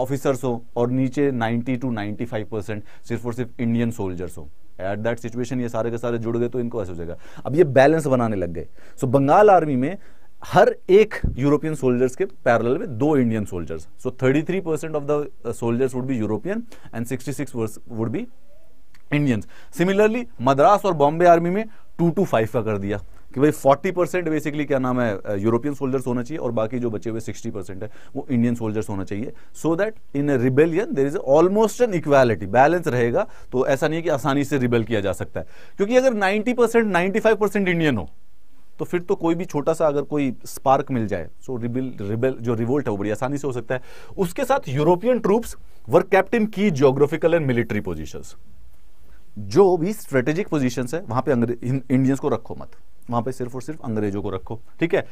ऑफिसर्स हो और नीचे 90 टू 95 परसेंट सिर्फ और सिर्फ इंडियन सोल्जर्स हो एट दैट सिचुएशन ये सारे के सारे जुड़ गए तो इनको ऐसे हो जाएगा अब ये बैलेंस बनाने लग गए सो so, बंगाल आर्मी में हर एक यूरोपियन सोल्जर्स के पैरल में दो Indian soldiers so 33 percent of the soldiers would be European and 66 would be Indians similarly Madras और बॉम्बे आर्मी में टू टू फाइव का कर दिया कि भाई 40 परसेंट बेसिकली क्या नाम है यूरोपियन uh, सोल्जर्स होना चाहिए और बाकी जो बचे हुए 60 परसेंट है वो इंडियन सोल्जर्स होना चाहिए so that in rebellion there is almost an equality balance रहेगा तो ऐसा नहीं है कि आसानी से रिबेल किया जा सकता है क्योंकि अगर 90 परसेंट नाइन्टी इंडियन हो तो फिर तो कोई भी छोटा सा अगर कोई स्पार्क मिल जाए सो रिबिल रिबेल जो रिवोल्ट है वो बड़ी आसानी से हो सकता है उसके साथ यूरोपियन ट्रूप्स वर कैप्ट की जियोग्राफिकल एंड मिलिट्री पोजिशन जो भी स्ट्रेटेजिक पोजिशन है वहां पर इंडियंस को रखो मत वहां पर सिर्फ और सिर्फ अंग्रेजों को रखो ठीक है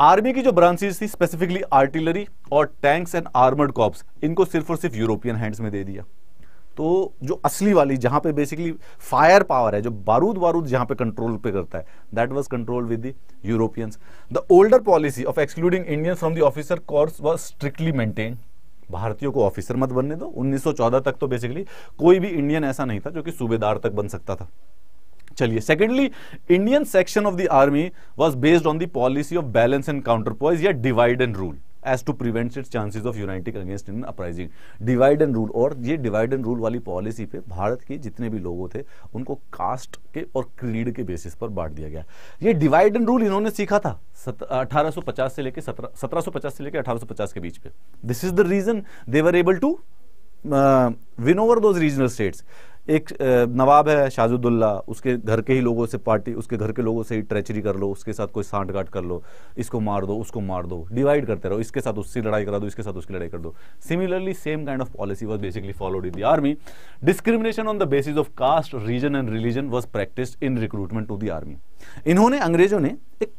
आर्मी की जो ब्रांचेस थी स्पेसिफिकली आर्टिलरी और टैंक्स एंड आर्मर्ड कॉप्स इनको सिर्फ और सिर्फ यूरोपियन हैंड्स में दे दिया तो जो असली वाली जहां पे बेसिकली फायर पावर है जो बारूद बारूद जहां पे कंट्रोल पे करता है that was control with the Europeans the older policy of excluding Indians from the officer course was strictly maintain भारतीयों को ऑफिसर मत बनने दो 1914 तक तो बेसिकली कोई भी इंडियन ऐसा नहीं था जो कि सूबेदार तक बन सकता था चलिए secondly Indian section of the army was based on the policy of balance and counterpoise या divide and rule as to prevent it chances of uniting against in uprising divide and rule और ये divide and rule वाली policy पे भारत के जितने भी लोग थे उनको कास्ट के और क्रीड के बेसिस पर बांट दिया गया ये डिवाइड एंड रूल इन्होंने सीखा था अठारह से लेकर सत्रह से लेकर अठारह के बीच पे this is the reason they were able to win over those regional states एक नवाब है शाजुद्दुल्ला उसके घर के ही लोगों से पार्टी उसके घर के लोगों से ही ट्रेचरी कर लो उसके साथ कोई सांठ कर लो इसको मार दो उसको मार दो डिवाइड करते रहो इसके साथ उसकी लड़ाई करा दो इसके साथ उसकी लड़ाई कर दो similarly same kind of policy was basically followed in the army discrimination on the basis of caste region and religion was practice in recruitment to the army इन्होंने अंग्रेजों ने एक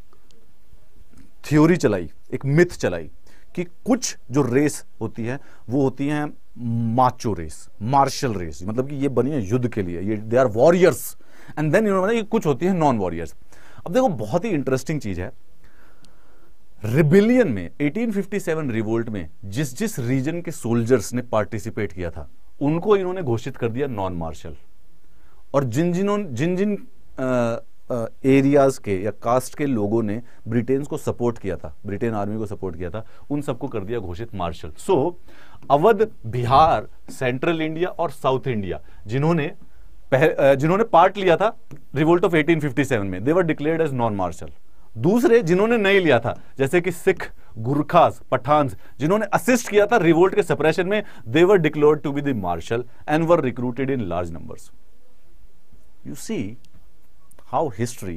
थ्योरी चलाई एक मिथ चलाई कि कुछ जो रेस होती है वो होती है माचो रेस मार्शल रेस मतलब कि ये बनी है युद्ध के लिए ये they are warriors and then इन्होंने कुछ होती है नॉन वॉरियर्स अब देखो बहुत ही इंटरेस्टिंग चीज है रिबिलियन में 1857 रिवोल्ट में जिस जिस रीजन के सोल्जर्स ने पार्टिसिपेट किया था उनको इन्होंने घोषित कर दिया नॉन मार्शल और जिन जिन जिन जिन एरियाज़ के या कास्ट के लोगों ने ब्रिटेन को सपोर्ट किया था ब्रिटेन आर्मी को सपोर्ट किया था उन सबको कर दिया घोषित martial so so, Awadh Bihar central India और साउथ इंडिया जिन्होंने जिन्होंने पार्ट लिया था रिवोल्ट ऑफ 1857 में they were declared as non martial दूसरे जिन्होंने नहीं लिया था जैसे कि सिख गुरखास पठान जिन्होंने असिस्ट किया था रिवोल्ट के सप्रेशन में they were declare to be the martial and were recruited in large numbers you see how history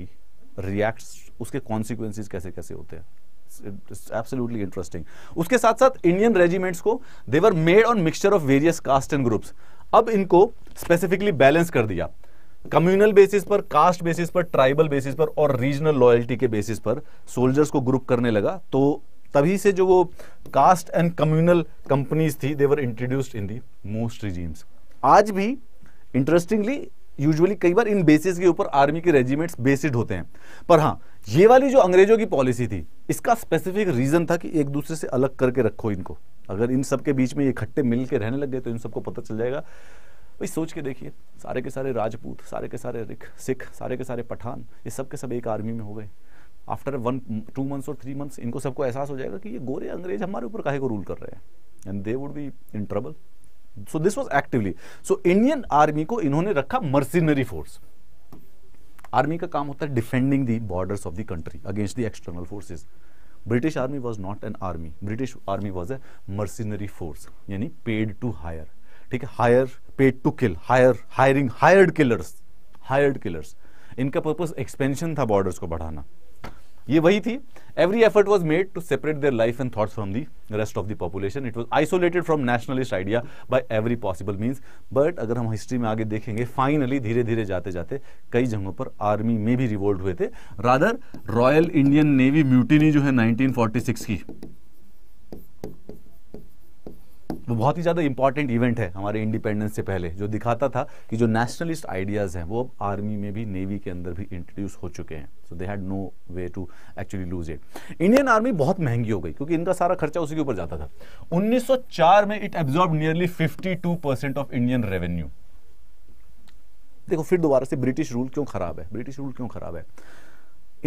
react उसके कॉन्सिक्वेंसिस कैसे कैसे होते हैं एब्सोल्युटली इंटरेस्टिंग उसके साथ साथ इंडियन रेजिमेंट्स को they were made on mixture of various caste and groups अब इनको स्पेसिफिकली बैलेंस कर दिया कम्युनल बेसिस पर कास्ट बेसिस पर ट्राइबल बेसिस पर और रीजनल लॉयल्टी के बेसिस पर सोल्जर्स को ग्रुप करने लगा तो तभी से जो वो कास्ट एंड कम्युनल कंपनीज थी they were introduced in the most regimes आज भी इंटरेस्टिंगली यूजुअली कई बार इन बेसिस के ऊपर आर्मी के रेजिमेंट्स बेस्ड होते हैं पर हाँ ये वाली जो अंग्रेजों की पॉलिसी थी इसका स्पेसिफिक रीजन था कि एक दूसरे से अलग करके रखो इनको अगर इन सबके बीच में ये इकट्ठे मिल के रहने लग गए तो इन सबको पता चल जाएगा भाई सोच के देखिए सारे के सारे राजपूत सारे के सारे रिख सिख सारे के सारे पठान ये सब के सब एक आर्मी में हो गए आफ्टर वन टू मंथ्स और थ्री मंथ्स इनको सबको एहसास हो जाएगा कि ये गोरे अंग्रेज हमारे ऊपर काहे को रूल कर रहे हैं and they would be in trouble so this was actively so Indian army को इन्होंने रखा मर्सिनरी फोर्स आर्मी का काम होता है defending the borders of the country against the external forces British army was not an army British army was a mercenary force यानी paid to hire ठीक है hire paid to kill hire hiring hired killers hired killers इनका purpose expansion था borders को बढ़ाना ये वही थी every effort was made to separate their life and thoughts from the rest of the population it was isolated from nationalist idea by every possible means but अगर हम history में आगे देखेंगे फाइनली धीरे धीरे जाते जाते कई जगहों पर आर्मी में भी रिवोल्ट हुए थे rather royal Indian navy mutiny जो है 1946 की वो बहुत ही ज़्यादा इंपॉर्टेंट इवेंट है हमारे इंडिपेंडेंस से पहले जो दिखाता था कि जो नेशनलिस्ट आइडियाज़ हैं वो अब आर्मी में भी नेवी के अंदर भी इंट्रोड्यूस हो चुके हैं so they had no way to actually lose it Indian army बहुत महंगी हो गई क्योंकि इनका सारा खर्चा उसी के ऊपर जाता था 1904 में it absorb nearly 52 percent of Indian revenue देखो फिर दोबारा से ब्रिटिश रूल क्यों खराब है ब्रिटिश रूल क्यों खराब है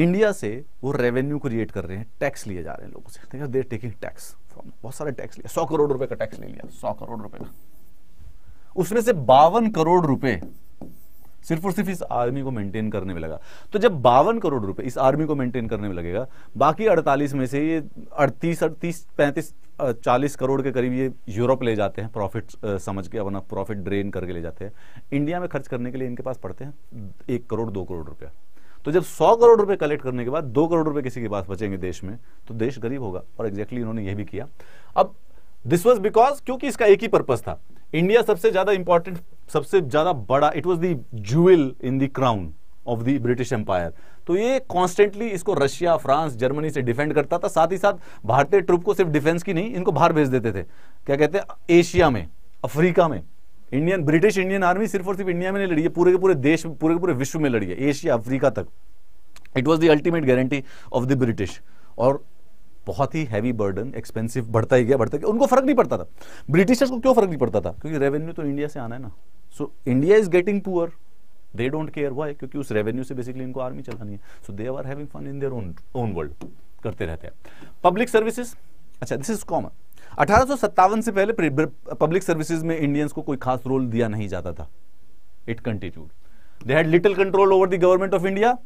इंडिया से वो रेवेन्यू क्रिएट कर रहे हैं टैक्स लिए जा रहे हैं लोगों से देर टेकिंग टैक्स फ्रॉम बहुत सारे टैक्स लिया सौ करोड़ रुपए का टैक्स ले लिया सौ करोड़ रुपए का उसमें से बावन करोड़ रुपए सिर्फ और सिर्फ इस आर्मी को मेंटेन करने में लगा तो जब बावन करोड़ रुपए इस आर्मी को मेंटेन करने में लगेगा बाकी 48 में से ये 38 अड़तीस पैंतीस चालीस करोड़ के करीब ये यूरोप ले जाते हैं प्रॉफिट समझ के अपना प्रॉफिट ड्रेन करके ले जाते हैं इंडिया में खर्च करने के लिए इनके पास पड़ते हैं एक करोड़ दो करोड़ रुपया तो जब सौ करोड़ रुपए कलेक्ट करने के बाद दो करोड़ रुपए किसी के पास बचेंगे देश में तो देश गरीब होगा और एग्जैक्टली exactly इन्होंने यह भी किया अब दिस वॉज बिकॉज क्योंकि इसका एक ही पर्पज था इंडिया सबसे ज्यादा इंपॉर्टेंट सबसे ज्यादा बड़ा it was the jewel in the crown of the British empire तो ये कॉन्स्टेंटली इसको रशिया फ्रांस जर्मनी से डिफेंड करता था साथ ही साथ भारतीय ट्रुप को सिर्फ डिफेंस की नहीं इनको बाहर भेज देते थे क्या कहते हैं एशिया में अफ्रीका में इंडियन ब्रिटिश इंडियन आर्मी सिर्फ और सिर्फ इंडिया में नहीं लड़ी है पूरे के पूरे देश पूरे के पूरे विश्व में लड़ी है एशिया अफ्रीका तक it was the ultimate guarantee of the British और बहुत ही हैवी बर्डन एक्सपेंसिव बढ़ता ही गया बढ़ता गया उनको फर्क नहीं पड़ता था ब्रिटिशर्स को क्यों फर्क नहीं पड़ता था क्योंकि रेवेन्यू तो इंडिया से आना है ना so India is getting poor they don't care why क्योंकि उस रेवेन्यू से बेसिकली इनको आर्मी चलानी है so they are having fun in their own own world करते रहते हैं पब्लिक सर्विसेज अच्छा दिस इज कॉमन अठारह से पहले पब्लिक सर्विसेज में इंडियंस को कोई खास रोल दिया नहीं जाता था it continued they had little control over the government of India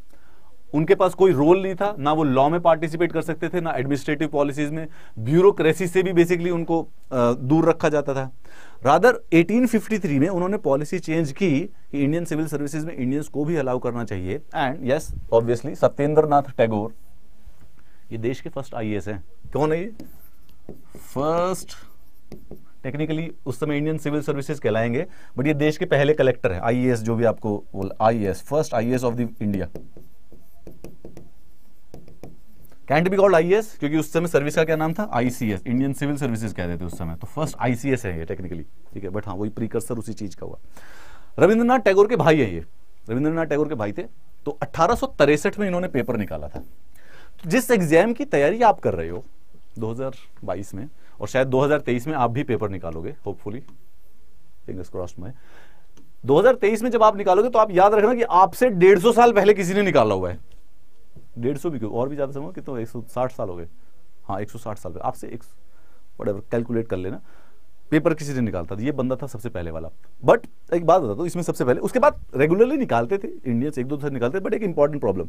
उनके पास कोई रोल नहीं था ना वो लॉ में पार्टिसिपेट कर सकते थे ना एडमिनिस्ट्रेटिव पॉलिसीज में ब्यूरोक्रेसी से भी बेसिकली उनको आ, दूर रखा जाता था रादर 1853 में उन्होंने पॉलिसी चेंज की कि इंडियन सिविल सर्विसेज में इंडियंस को भी अलाउ करना चाहिए and yes obviously Satyendra Nath Tagore ये देश के फर्स्ट आई हैं कौन है ये फर्स्ट टेक्निकली उस समय इंडियन सिविल सर्विसेज कहलाएंगे बट ये देश के पहले कलेक्टर है आईएएस जो भी आपको IAS first IAS of the India can't be called IAS क्योंकि उस समय सर्विस का क्या नाम था आईसीएस इंडियन सिविल सर्विसेज कहते थे उस समय तो फर्स्ट आईसीएस है ये टेक्निकली ठीक है बट हाँ वही प्रीकर्सर उसी चीज का हुआ रविंद्रनाथ टैगोर के भाई है ये रविंद्रनाथ टैगोर के भाई थे तो तिरसठ में इन्होंने पेपर निकाला था तो जिस एग्जाम की तैयारी आप कर रहे हो 2022 में और शायद 2023 में आप भी पेपर निकालोगे होपफुली फिंगर्स क्रॉस्ड में 2023 में जब आप निकालोगे तो आप याद रखना कि आपसे 150 साल पहले किसी ने निकाला हुआ है 150 भी क्यों और भी ज़्यादा समय कितना एक साल हो गए हाँ 160 साल आपसे एक बड़े कैलकुलेट कर लेना पेपर किसी ने निकालता था ये बंदा था सबसे पहले वाला बट एक बात बता दो इसमें सबसे पहले उसके बाद रेगुलरली निकालते थे इंडियंस एक दो निकालते बट एक important problem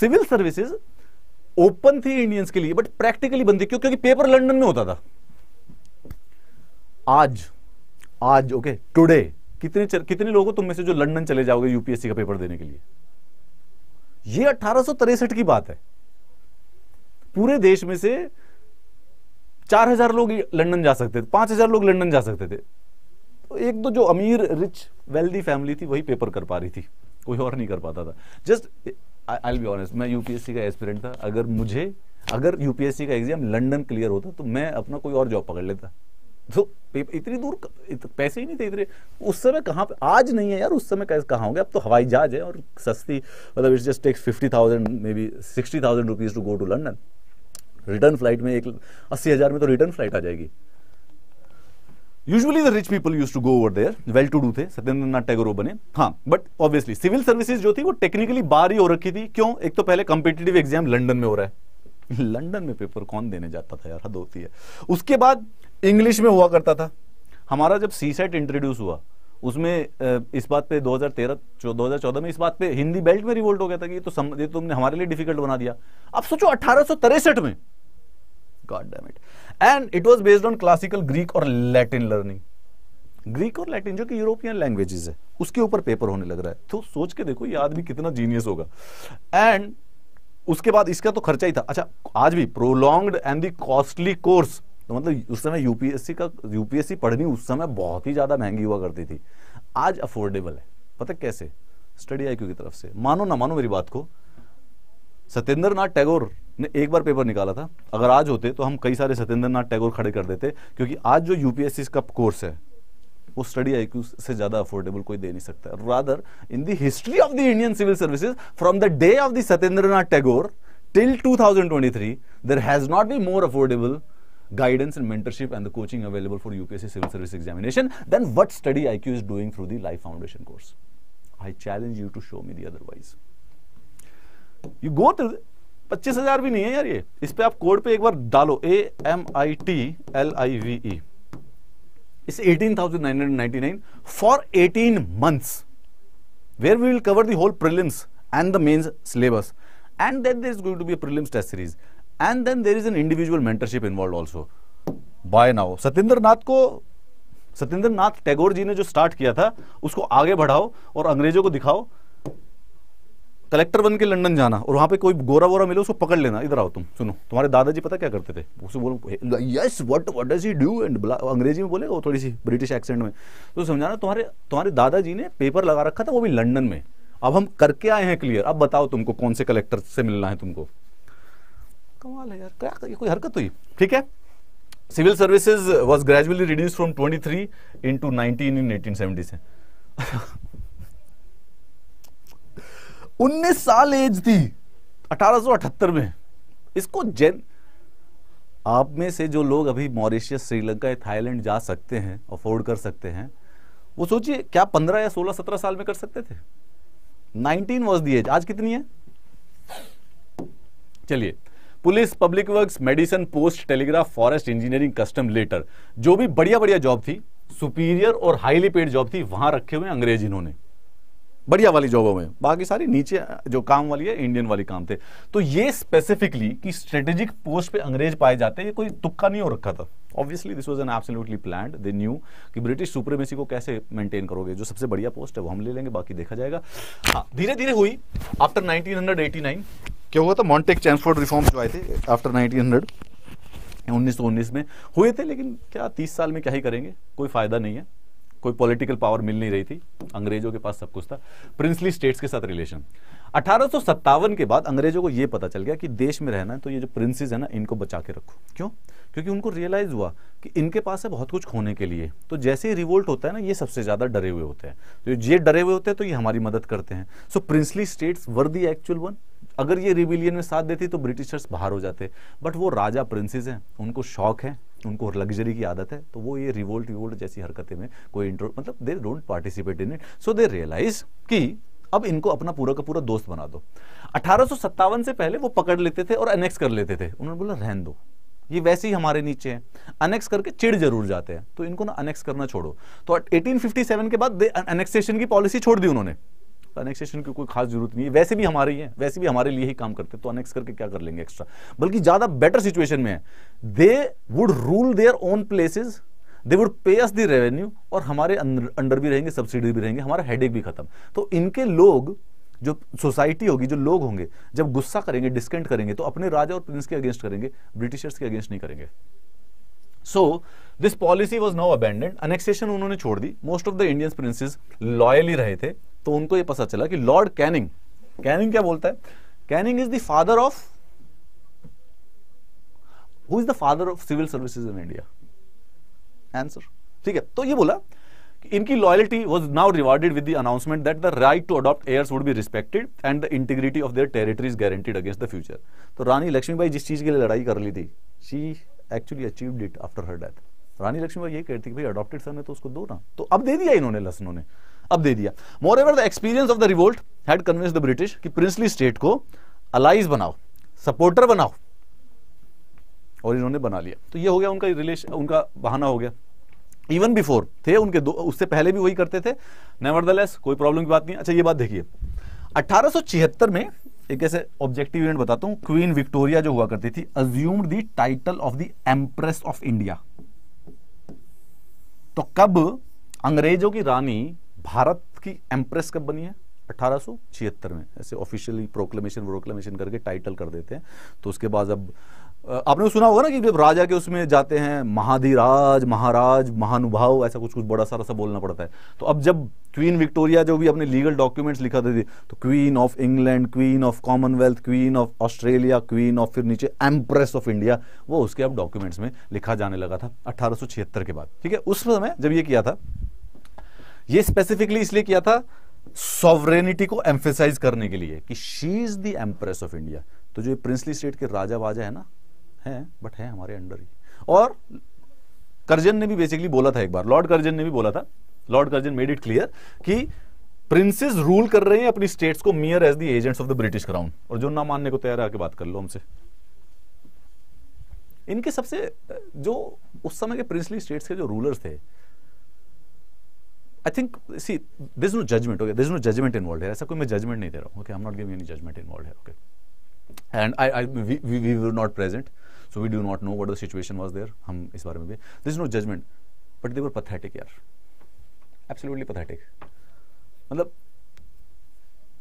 civil services open थी इंडियंस के लिए बट प्रैक्टिकली बंद थी क्यों क्योंकि पेपर लंदन में होता था आज आज ओके okay, टुडे कितने चर, कितने लोगों तुम में से जो लंदन चले जाओगे यूपीएससी का पेपर देने के लिए ये अठारह की बात है पूरे देश में से चार हजार लोग लंदन जा सकते थे पांच हजार लोग लंदन जा सकते थे तो एक दो तो जो अमीर रिच वेल्दी फैमिली थी वही पेपर कर पा रही थी कोई और नहीं कर पाता था जस्ट आई बी ऑनेस्ट मैं यूपीएससी का एस्पिरेंट था अगर मुझे अगर यूपीएससी का एग्जाम लंदन क्लियर होता तो मैं अपना कोई और जॉब पकड़ लेता तो इतनी दूर इत, पैसे ही नहीं थे इतने उस समय कहाँ पे आज नहीं है यार उस समय कैसे कहाँ होंगे अब तो हवाई जहाज है और सस्ती मतलब it's just takes fifty thousand maybe sixty thousand rupees to go to London return flight में एक अस्सी हज़ार में तो रिटर्न फ्लाइट आ जाएगी usually the rich people use to go over there well to do थे सत्येंद्रनाथ टैगोर बने हाँ बट ऑब्वियसली सिविल सर्विसेज जो थी वो टेक्निकली बार ही हो रखी थी क्यों एक तो पहले कॉम्पिटेटिव एग्जाम लंडन में हो रहा है लंडन [LAUGHS] में पेपर कौन देने जाता था यार हद होती है उसके बाद इंग्लिश में हुआ करता था हमारा जब सी सेट इंट्रोड्यूस हुआ उसमें इस बात पे 2013 2014 में इस बात पे हिंदी बेल्ट में रिवोल्ट हो गया था कि ये तो सम, ये तुमने तो हमारे लिए डिफिकल्ट बना दिया अब सोचो अठारह में god damn it and it was based on classical Greek और लैटिन लर्निंग ग्रीक और लैटिन जो कि यूरोपियन लैंग्वेजेस है उसके ऊपर पेपर होने लग रहा है तो सोच के देखो ये आदमी कितना जीनियस होगा एंड उसके बाद इसका तो खर्चा ही था अच्छा आज भी prolonged and the costly course तो मतलब उस समय यूपीएससी का यूपीएससी पढ़नी उस समय बहुत ही ज़्यादा महंगी हुआ करती थी आज अफोर्डेबल है पता कैसे स्टडी आई की तरफ से मानो ना मानो मेरी बात को सत्येंद्र नाथ टैगोर ने एक बार पेपर निकाला था अगर आज होते तो हम कई सारे सत्येंद्र टैगोर खड़े कर देते क्योंकि आज जो यूपीएससी का कोर्स है वो स्टडी आई से ज्यादा अफोर्डेबल कोई दे नहीं सकता rather in history of the Indian civil services from the day of the Satyendra Tagore till 2023 there has not be more affordable guidance and mentorship and the coaching available for UPSC civil service examination then what study IQ is doing through the life foundation course I challenge you to show me the otherwise you go through पच्चीस हजार भी नहीं है यार ये इस पे आप कोड पे एक बार डालो A M I T L I V E is eighteen thousand nine hundred ninety nine for eighteen months where we will cover the whole prelims and the mains syllabus and then there is going to be prelims test series and then there is an individual mentorship involve also by now Satyendra Nath को सत्येंद्र नाथ टैगोर जी ने जो start किया था उसको आगे बढ़ाओ और अंग्रेजों को दिखाओ कलेक्टर बन के लंदन जाना और वहां पे कोई गोरा वोरा मिले उसको पकड़ लेना इधर आओ तुम सुनो तुम्हारे दादाजी पता क्या करते थे उसे बोलो yes what what does he do and अंग्रेजी में बोले वो थोड़ी सी ब्रिटिश एक्सेंट में तो समझाना तुम्हारे तुम्हारे दादाजी ने पेपर लगा रखा था वो भी लंडन में अब हम करके आए हैं क्लियर अब बताओ तुमको कौन से कलेक्टर से मिलना है तुमको कमाल है यार क्या ये कोई हरकत हुई ठीक है civil services was gradually reduce from twenty three into nineteen in eighteen seventy से 19 साल एज थी 1878 में इसको जैन आप में से जो लोग अभी मॉरिशियस श्रीलंका या थाईलैंड जा सकते हैं अफोर्ड कर सकते हैं वो सोचिए क्या 15 या 16 17 साल में कर सकते थे 19 वॉज दी एज आज कितनी है चलिए police public works medicine post telegraph forest engineering custom letter जो भी बढ़िया बढ़िया जॉब थी सुपीरियर और हाईली पेड जॉब थी वहां रखे हुए अंग्रेज इन्होंने बढ़िया वाली जॉबों में बाकी सारी नीचे जो काम वाली है इंडियन वाली काम थे तो ये स्पेसिफिकली कि स्ट्रेटेजिक पोस्ट पे अंग्रेज पाए जाते ये कोई तुक्का नहीं हो रखा था obviously this was an absolutely plan they knew कि ब्रिटिश सुप्रीमेसी को कैसे मेंटेन करोगे जो सबसे बढ़िया पोस्ट है वो हम ले लेंगे बाकी देखा जाएगा हाँ धीरे धीरे हुई आफ्टर नाइनटीन क्या हुआ था मॉन्टेक चैंसफोर्ड रिफॉर्म जो आए थे आफ्टर 1900 1919 में हुए थे लेकिन क्या 30 साल में क्या ही करेंगे कोई फायदा नहीं है कोई पॉलिटिकल पावर मिल नहीं रही थी अंग्रेजों के पास सब कुछ था प्रिंसली स्टेट्स के साथ रिलेशन अठारह के बाद अंग्रेजों को यह पता चल गया कि देश में रहना है तो ये जो प्रिंसेस है ना इनको बचा के रखो क्यों क्योंकि उनको रियलाइज हुआ कि इनके पास है बहुत कुछ खोने के लिए तो जैसे ही रिवोल्ट होता है ना ये सबसे ज्यादा डरे हुए होते हैं तो ये डरे हुए होते हैं तो ये हमारी मदद करते हैं so princely states were the actual one अगर ये रिविलियन में साथ देती तो ब्रिटिशर्स बाहर हो जाते बट वो राजा प्रिंसेस हैं उनको शौक है उनको लग्जरी की आदत है तो वो ये रिवोल्ट रिवोल्ट जैसी हरकतें में कोई इंट्रो मतलब they don't participate in it so they realize कि अब इनको अपना पूरा का पूरा दोस्त बना दो अठारह से पहले वो पकड़ लेते थे और अनेक्स कर लेते थे उन्होंने बोला रहन दो ये वैसे ही हमारे नीचे हैं अनेक्स करके चिड़ जरूर जाते हैं तो इनको ना अनेक्स करना छोड़ो तो 1857 के बाद अनेक्सेशन की पॉलिसी छोड़ दी उन्होंने तो अनेक्सेशन की कोई खास जरूरत नहीं है वैसे भी हमारे ही है वैसे भी हमारे लिए ही काम करते तो अनेक्स करके क्या कर लेंगे एक्स्ट्रा बल्कि ज़्यादा बेटर सिचुएशन में है they would rule their own places they would pay us the revenue और हमारे अंडर भी रहेंगे सब्सिडी भी रहेंगे हमारा हेडेक भी खत्म तो इनके लोग जो सोसाइटी होगी जो लोग होंगे जब गुस्सा करेंगे डिस्केंट करेंगे तो अपने राजा और प्रिंस के अगेंस्ट करेंगे ब्रिटिशर्स के अगेंस्ट नहीं करेंगे so this policy was now abandoned annexation उन्होंने छोड़ दी most of the Indian princes loyally रहे थे तो उनको ये पता चला कि लॉर्ड कैनिंग कैनिंग क्या बोलता है Canning is the father of who is the father of civil services in India answer ठीक है तो ये बोला इनकी loyalty was now rewarded with the announcement that the right to adopt heirs would be respected and the integrity of their territory is guaranteed against the future तो रानी लक्ष्मीबाई जिस चीज के लिए लड़ाई कर ली थी she actually achieve it after her death Rani Lakshmibai ये कहती थी भाई अडॉप्टेड सर ने तो उसको दो ना तो अब दे दिया इन्होंने लसनों ने अब दे दिया moreover the experience of the revolt had convince the British कि प्रिंसली स्टेट को अलाइज बनाओ सपोर्टर बनाओ और इन्होंने बना लिया तो ये हो गया उनका रिलेशन उनका बहाना हो गया इवन बिफोर थे उनके दो उससे पहले भी वही करते थे नेवर कोई प्रॉब्लम की बात नहीं अच्छा ये बात देखिए 1876 में एक ऐसे ऑब्जेक्टिव इवेंट बताता हूँ क्वीन विक्टोरिया जो हुआ करती थी assume the title of the empress of India तो कब अंग्रेजों की रानी भारत की एम्प्रेस कब बनी है अठारह में ऐसे ऑफिशियली प्रोक्लेमेशन प्रोक्लेमेशन करके टाइटल कर देते हैं तो उसके बाद अब आपने तो सुना होगा ना कि जब राजा के उसमें जाते हैं महाधिराज महाराज महानुभाव ऐसा कुछ कुछ बड़ा सारा सा बोलना पड़ता है तो अब जब क्वीन विक्टोरिया जो भी अपने लीगल डॉक्यूमेंट्स लिखा देती तो queen of England queen of Commonwealth queen of Australia queen of फिर नीचे एम्प्रेस ऑफ इंडिया वो उसके अब डॉक्यूमेंट्स में लिखा जाने लगा था अठारह के बाद ठीक है उस समय जब ये किया था ये स्पेसिफिकली इसलिए किया था सॉवरेनिटी को एम्फेसाइज करने के लिए कि she is the empress of India तो जो प्रिंसली स्टेट के राजा बाजा है ना है बट है हमारे अंडर ही और करजन ने भी बेसिकली बोला था एक बार लॉर्ड करजन ने भी बोला था Lord Curzon made it clear कि प्रिंसेस रूल कर रहे हैं अपनी स्टेट्स को mere as the agents of the British crown और जो ना मानने को तैयार आके बात कर लो हमसे इनके सबसे जो उस समय के प्रिंसली स्टेट्स के जो रूलर्स थे I think, see, there's no judgment, okay? There's no judgment involved here. ऐसा कोई मैं judgment okay? I'm not giving any judgment involved here, okay? And I, I we, we, we were not present, so we do not know what the situation was there. there's no judgment, but they were pathetic, yeah, Absolutely pathetic.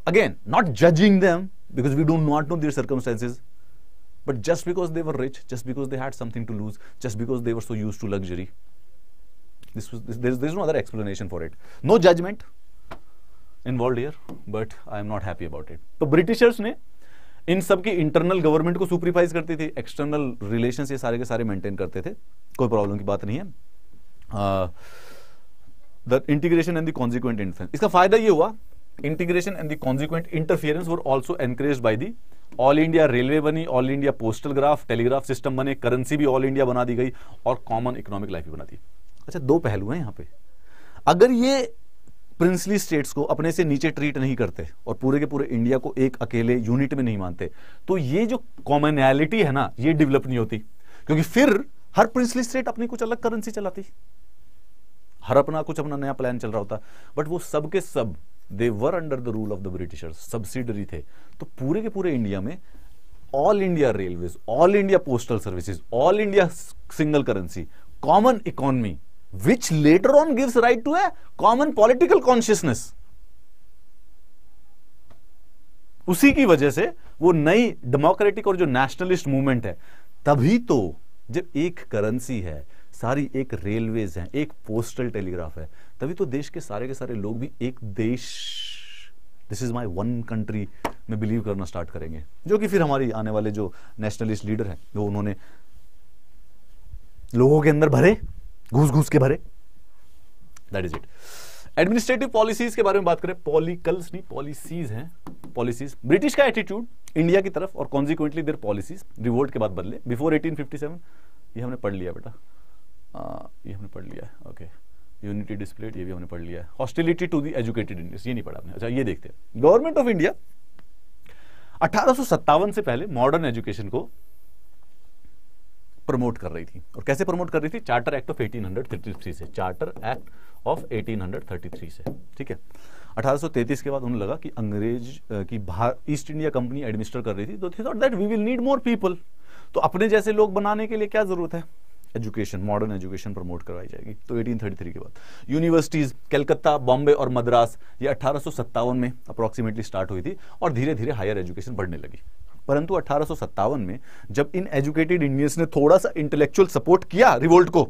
again, not judging them because we do not know their circumstances, but just because they were rich, just because they had something to lose, just because they were so used to luxury, This was this, there's there's no other explanation for it. No judgment involved here, but I am not happy about it. तो Britishers ने इन सब की internal government को सुपरिफाइज करती थी external relation ये सारे के सारे मेंटेन करते थे कोई प्रॉब्लम की बात नहीं है the integration and the consequent interference इसका फायदा ये हुआ integration and the consequent interference were also encourage by the all India railway बनी all India postal graph telegraph system बने करेंसी भी ऑल इंडिया बना दी गई और कॉमन इकोनॉमिक लाइफ भी बना दी अच्छा दो पहलू हैं यहां पे अगर ये प्रिंसली स्टेट्स को अपने से नीचे ट्रीट नहीं करते और पूरे के पूरे इंडिया को एक अकेले यूनिट में नहीं मानते तो ये जो कॉमनैलिटी है ना ये डेवलप नहीं होती क्योंकि फिर हर प्रिंसली स्टेट अपनी कुछ अलग करेंसी चलाती हर अपना कुछ अपना नया प्लान चल रहा होता बट वो सब सब they were under the rule of the Britishers subsidiary थे तो पूरे के पूरे इंडिया में all India railways all India postal services all India single currency common economy which later on gives right to a common political consciousness. उसी की वजह से वो नई डेमोक्रेटिक और जो नेशनलिस्ट मूवमेंट है तभी तो जब एक करेंसी है सारी एक रेलवे है एक पोस्टल टेलीग्राफ है तभी तो देश के सारे के सारे लोग भी एक देश this is my one country में बिलीव करना स्टार्ट करेंगे जो कि फिर हमारी आने वाले जो नेशनलिस्ट लीडर हैं जो उन्होंने लोगों के अंदर भरे घूस घूस के भरे that is it administrative policies के बारे में बात करें पॉलिकल्स नहीं पॉलिसीज हैं पॉलिसीज ब्रिटिश का एटीट्यूड इंडिया की तरफ और कॉन्सिक्वेंटली देर पॉलिसीज रिवोल्ट के बाद बदले बिफोर 1857 ये हमने पढ़ लिया बेटा ये हमने पढ़ लिया है ओके यूनिटी डिस्प्लेट ये भी हमने पढ़ लिया है hostility to the educated Indians ये नहीं पढ़ा हमने अच्छा ये देखते हैं गवर्नमेंट ऑफ इंडिया अठारह से पहले मॉडर्न एजुकेशन को प्रमोट कर रही थी और कैसे प्रमोट कर रही थी चार्टर एक्ट ऑफ 1833 से चार्टर एक्ट ऑफ 1833 से ठीक है 1833 के बाद उन्हें लगा कि अंग्रेज की ईस्ट इंडिया कंपनी एडमिनिस्टर कर रही थी तो that we will need more people तो अपने जैसे लोग बनाने के लिए क्या जरूरत है एजुकेशन मॉडर्न एजुकेशन प्रमोट करवाई जाएगी तो 1833 के बाद यूनिवर्सिटीज कलकत्ता बॉम्बे और मद्रास ये अठारह में अप्रॉक्सीमेटली स्टार्ट हुई थी और धीरे धीरे हायर एजुकेशन बढ़ने लगी परंतु अठारह में जब इन एजुकेटेड इंडियंस ने थोड़ा सा इंटेलेक्चुअल सपोर्ट किया रिवोल्ट को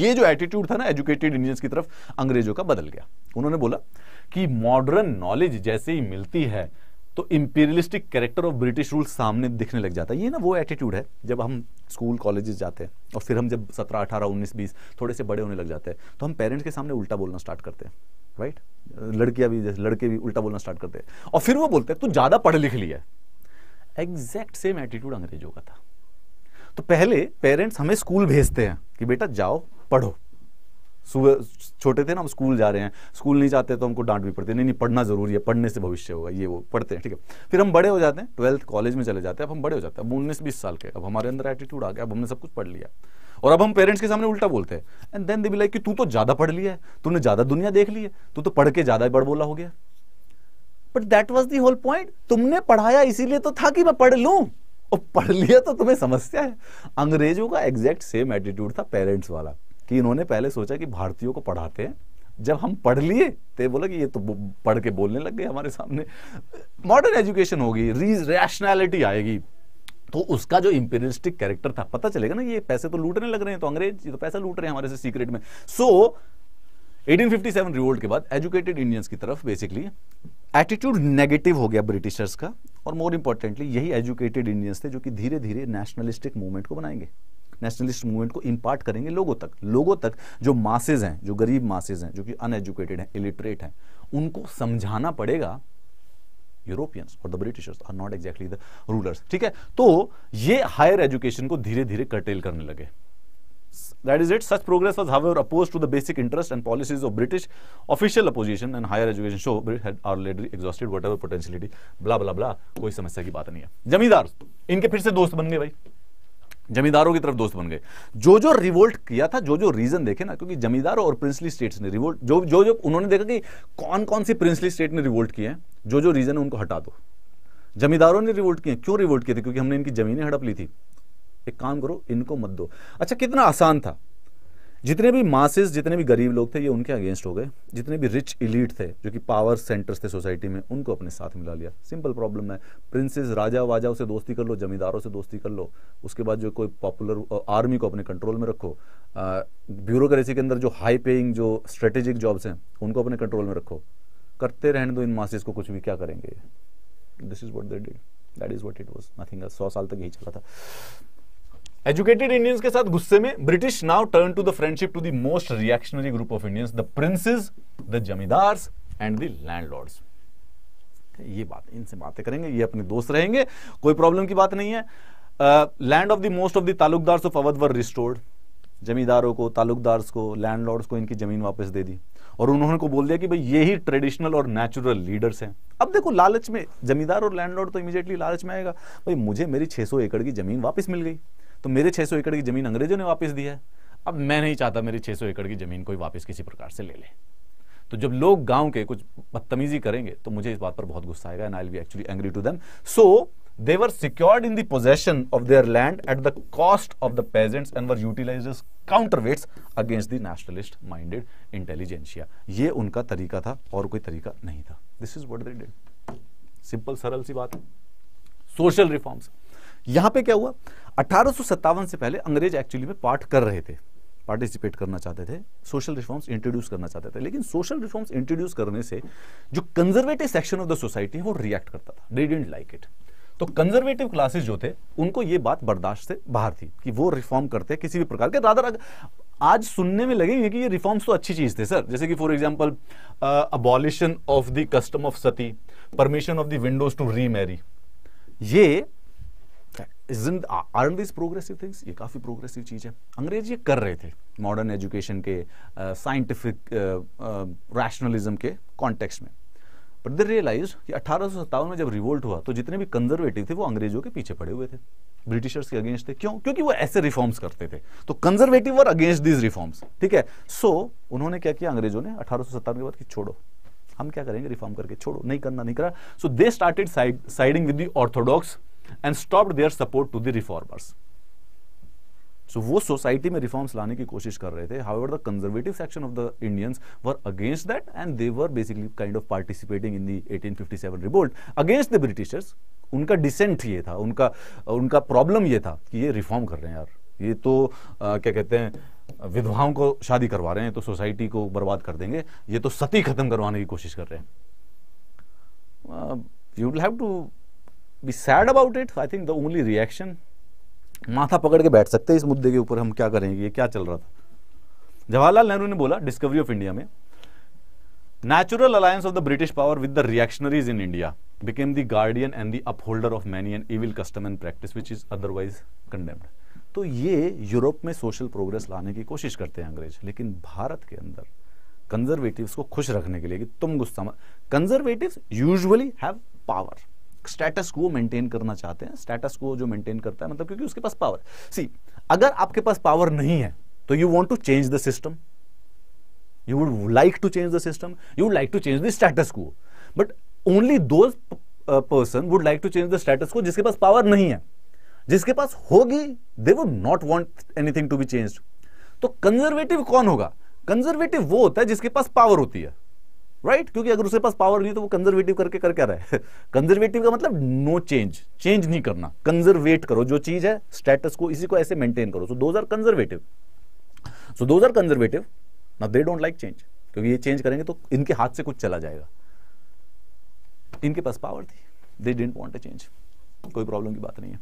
ये जो एटीट्यूड था ना एजुकेटेड इंडियंस की तरफ अंग्रेजों का बदल गया उन्होंने बोला कि मॉडर्न नॉलेज जैसे ही मिलती है तो imperialistic character of British rule सामने दिखने लग जाता है ये ना वो एटीट्यूड है जब हम स्कूल कॉलेजेस जाते हैं और फिर हम जब सत्रह अठारह उन्नीस बीस थोड़े से बड़े होने लग जाते हैं तो हम पेरेंट्स के सामने उल्टा बोलना स्टार्ट करते हैं राइट लड़कियां भी जैसे लड़के भी उल्टा बोलना स्टार्ट करते हैं और फिर वो बोलते हैं तू ज़्यादा पढ़ लिख लिया है एग्जैक्ट सेम एटीट्यूड अंग्रेजों का था तो पहले पेरेंट्स हमें स्कूल भेजते हैं कि बेटा जाओ पढ़ो सुबह छोटे थे ना हम स्कूल जा रहे हैं स्कूल नहीं जाते तो हमको डांट भी पड़ती है नहीं नहीं पढ़ना जरूरी है पढ़ने से भविष्य होगा ये वो पढ़ते हैं ठीक है फिर हम बड़े हो जाते हैं ट्वेल्थ कॉलेज में चले जाते हैं अब हम बड़े हो जाते हैं अब उन्नीस बीस साल के अब हमारे अंदर एटीट्यूड आ गया अब हमने सब कुछ पढ़ लिया और अब हम पेरेंट्स के सामने उल्टा बोलते हैं and then they be like कि तू तो ज़्यादा पढ़ लिया है तूने ज़्यादा दुनिया देख ली है तू तो पढ़ के ज़्यादा बड़ बोला हो गया but that was the whole point तुमने पढ़ाया इसीलिए तो था कि मैं पढ़ लू और पढ़ लिया तो तुम्हें समस्या है अंग्रेजों का एग्जैक्ट सेम एटीट्यूड था पेरेंट्स वाला कि इन्होंने पहले सोचा कि भारतीयों को पढ़ाते हैं जब हम पढ़ लिए तो बोला कि ये तो पढ़ के बोलने लग गए हमारे सामने मॉडर्न एजुकेशन होगी रीज रैशनैलिटी आएगी तो उसका जो इंपेरिस्टिक कैरेक्टर था पता चलेगा ना ये पैसे तो लूटने लग रहे हैं तो अंग्रेज ये तो पैसा लूट रहे हैं हमारे से सीक्रेट में सो so, 1857 रिवोल्ट के बाद एजुकेटेड इंडियंस की तरफ बेसिकली एटीट्यूड नेगेटिव हो गया ब्रिटिशर्स का और मोर इंपॉर्टेंटली यही एजुकेटेड इंडियंस थे जो कि धीरे धीरे नेशनलिस्टिक मूवमेंट को बनाएंगे नेशनलिस्ट मूवमेंट को इम्पार्ट करेंगे लोगों तक लोगों तक जो मासेज हैं जो गरीब मासेज हैं जो कि अनएजुकेटेड हैं इलिटरेट हैं उनको समझाना पड़ेगा यूरोपियंस और the Britishers are not exactly the rulers ठीक है तो ये हायर एजुकेशन को धीरे धीरे कर्टेल करने लगे That is it. Such progress was, however, opposed to the basic interest and policies of British official opposition and higher education. So, British had already exhausted whatever potentiality. Blah blah blah. koi samasya ki baat nahi hai zamindar inke फिर se dost ban gaye bhai जमींदारों की तरफ दोस्त बन गए जो जो revolt किया था जो जो रीजन देखे ना क्योंकि जमींदारों और प्रिंसली स्टेट्स ने रिवोल्ट जो जो जो उन्होंने देखा कि कौन कौन सी प्रिंसली स्टेट ने रिवोल्ट किए हैं जो जो रीजन है उनको हटा दो जमींदारों ने रिवोल्ट किए क्यों रिवोल्ट किए थे क्योंकि हमने इनकी जमीनें हड़प ली थी एक काम करो इनको मत दो अच्छा कितना आसान था जितने भी मासेस जितने भी गरीब लोग थे ये उनके अगेंस्ट हो गए जितने भी रिच इलीट थे जो कि पावर सेंटर्स थे सोसाइटी में उनको अपने साथ मिला लिया सिंपल प्रॉब्लम है प्रिंसेस राजा वाजा से दोस्ती कर लो जमींदारों से दोस्ती कर लो उसके बाद जो कोई पॉपुलर आर्मी को अपने कंट्रोल में रखो ब्यूरोक्रेसी के अंदर जो हाई पेइंग जो स्ट्रेटेजिक जॉब्स हैं उनको अपने कंट्रोल में रखो करते रहने दो इन मासेस को कुछ भी क्या करेंगे this is what they did that is what it was nothing सौ साल तक यही चला था एजुकेटेड इंडियंस के साथ गुस्से में British now turn to the friendship to the most reactionary group of Indians the princes the zamindars and the landlords ये बात इनसे बातें करेंगे ये अपने दोस्त रहेंगे कोई प्रॉब्लम की बात नहीं है land of the most of the taluqdars of Awadh were restored जमींदारों को तालुकदार्स को लैंडलॉर्ड्स को इनकी जमीन वापस दे दी और उन्होंने को बोल दिया कि भाई यही ट्रेडिशनल और नेचुरल लीडर्स हैं अब देखो लालच में जमींदार और लैंडलॉर्ड तो इमीडिएटली लालच में आएगा भाई मुझे मेरी 600 एकड़ की जमीन वापस मिल गई तो मेरे 600 एकड़ की ज़मीन अंग्रेजों ने वापस दी है अब मैं नहीं चाहता मेरी 600 एकड़ की ज़मीन कोई वापस किसी प्रकार से ले ले तो जब लोग गांव के कुछ बदतमीजी करेंगे तो मुझे इस बात पर बहुत गुस्सा आएगा and I will be actually angry to them so they were secured in the possession of their land at the cost of the peasants and were utilized as counterweights against the nationalist minded intelligentsia ये उनका तरीका था और कोई तरीका नहीं था this is what they did simple सरल सी बात सोशल रिफॉर्म्स यहां पे क्या हुआ अठारह से पहले अंग्रेज एक्चुअली में पार्ट कर रहे थे पार्टिसिपेट करना चाहते थे सोशल रिफॉर्म्स इंट्रोड्यूस करना चाहते थे लेकिन सोशल रिफॉर्म्स इंट्रोड्यूस करने से जो conservative section of the society है वो रिएक्ट करता था दे डेंट लाइक इट तो कंजर्वेटिव क्लासेस जो थे उनको ये बात बर्दाश्त से बाहर थी कि वो रिफॉर्म करते किसी भी प्रकार के रादर आज सुनने में लगेंगे कि ये रिफॉर्म्स तो अच्छी चीज थे सर जैसे कि for example abolition of the custom of sati permission of the widows to remarry ये जिंद दिस प्रोग्रेसिव थिंग्स ये काफ़ी प्रोग्रेसिव चीज़ है अंग्रेज ये कर रहे थे मॉडर्न एजुकेशन के scientific uh, rationalism uh, uh, के कॉन्टेक्स्ट में बट दे रियलाइज कि अठारह में जब रिवोल्ट हुआ तो जितने भी कंजर्वेटिव थे वो अंग्रेजों के पीछे पड़े हुए थे ब्रिटिशर्स के अगेंस्ट थे क्यों क्योंकि वो ऐसे रिफॉर्म्स करते थे तो कंजर्वेटिव और अगेंस्ट दीज रिफॉर्म्स ठीक है सो so, उन्होंने क्या किया अंग्रेजों ने अठारह के बाद कि छोड़ो हम क्या करेंगे रिफॉर्म करके छोड़ो नहीं करना नहीं करा so they started siding with the orthodox and stop their support to the reformers so वो सोसाइटी में रिफॉर्म्स लाने की कोशिश कर रहे थे however the conservative section of the Indians were against that and they were basically kind of participating in the 1857 revolt against the Britishers उनका डिसेंट ये था उनका उनका प्रॉब्लम ये था कि ये रिफॉर्म कर रहे हैं यार ये तो आ, क्या कहते हैं विधवाओं को शादी करवा रहे हैं तो सोसाइटी को बर्बाद कर देंगे ये तो सती खत्म करवाने की कोशिश कर रहे हैं you will have to be sad about it I think the only reaction माथा पकड़ के बैठ सकते हैं इस मुद्दे के ऊपर हम क्या करेंगे क्या चल रहा था जवाहरलाल नेहरू ने बोला डिस्कवरी ऑफ इंडिया में natural alliance of the British power with the reactionaries in India became the guardian and the upholder of many and evil custom and practice which is otherwise condemned तो ये Europe में social progress लाने की कोशिश करते हैं अंग्रेज लेकिन भारत के अंदर कंजर्वेटिव को खुश रखने के लिए कि तुम गुस्सा conservative usually have power status quo maintain करना चाहते हैं स्टेटस को जो मेंटेन करता है मतलब क्योंकि उसके पास पावर सी अगर आपके पास पावर नहीं है तो you want to change the system you would like to change the system you would like to change the status quo but only दो person would like to change the status quo जिसके पास power नहीं है जिसके पास होगी they would not want anything to be change तो conservative कौन होगा कंजर्वेटिव वो होता है जिसके पास पावर होती है राइट right? क्योंकि अगर उसके पास पावर नहीं तो वो कंजर्वेटिव करके कर क्या रहा है कंजर्वेटिव [LAUGHS] का मतलब नो चेंज चेंज नहीं करना कंजर्वेट करो जो चीज है स्टेटस को इसी को ऐसे मेंटेन करो so those are conservative so those are conservative ना दे डोंट लाइक चेंज क्योंकि ये चेंज करेंगे तो इनके हाथ से कुछ चला जाएगा इनके पास पावर थी they didn't want a change कोई प्रॉब्लम की बात नहीं है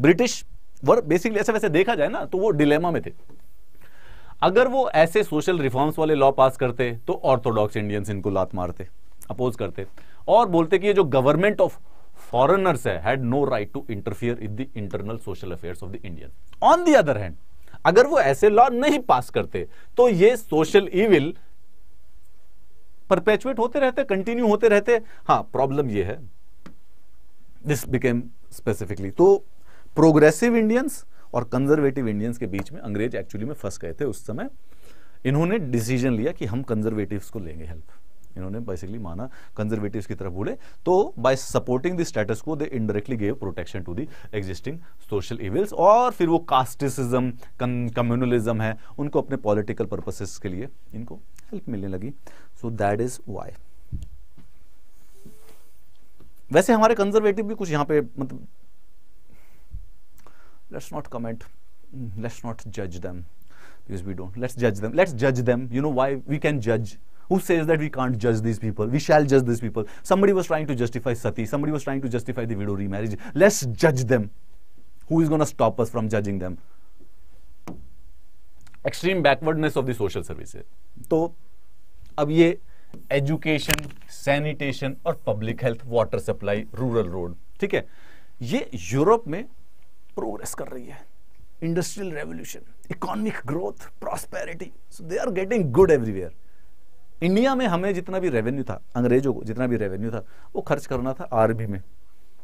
ब्रिटिश वर बेसिकली ऐसे वैसे देखा जाए ना तो वो डिलेमा में थे अगर वो ऐसे सोशल रिफॉर्म्स वाले लॉ पास करते तो ऑर्थोडॉक्स इंडियंस इनको लात मारते अपोज करते और बोलते कि ये जो गवर्नमेंट ऑफ फॉरेनर्स है had no right to interfere in the internal social affairs of the Indian on the other hand अगर वो ऐसे लॉ नहीं पास करते तो ये सोशल इविल परपेचुएट होते रहते कंटिन्यू होते रहते हाँ प्रॉब्लम ये है दिस बिकेम स्पेसिफिकली तो प्रोग्रेसिव इंडियंस और कंजर्वेटिव इंडियंस के बीच में अंग्रेज एक्चुअली में फंस गए थे उस समय इन्होंने डिसीजन लिया कि हम कंजर्वेटिव्स को लेंगे हेल्प इन्होंने बेसिकली माना कंजर्वेटिव्स की तरफ बोले तो bye supporting the status quo they indirectly gave protection to the existing social evils और फिर वो कास्टिसिज्म कम्युनलिज्म है उनको अपने पॉलिटिकल पर्पसेस के लिए इनको हेल्प मिलने लगी सो दैट इज वाई वैसे हमारे कंजर्वेटिव भी कुछ यहाँ पे मतलब let's not comment let's not judge them because we don't let's judge them let's judge them you know why we can judge who says that we can't judge these people we shall judge these people somebody was trying to justify sati somebody was trying to justify the widow remarriage let's judge them who is going to stop us from judging them extreme backwardness of the social services तो ab ye education sanitation और public health water supply rural road theek hai ye europe mein progress कर रही है industrial revolution economic growth prosperity so they are getting good everywhere India में हमें जितना भी revenue था अंग्रेजों को जितना भी रेवेन्यू था वो खर्च करना था आरबी में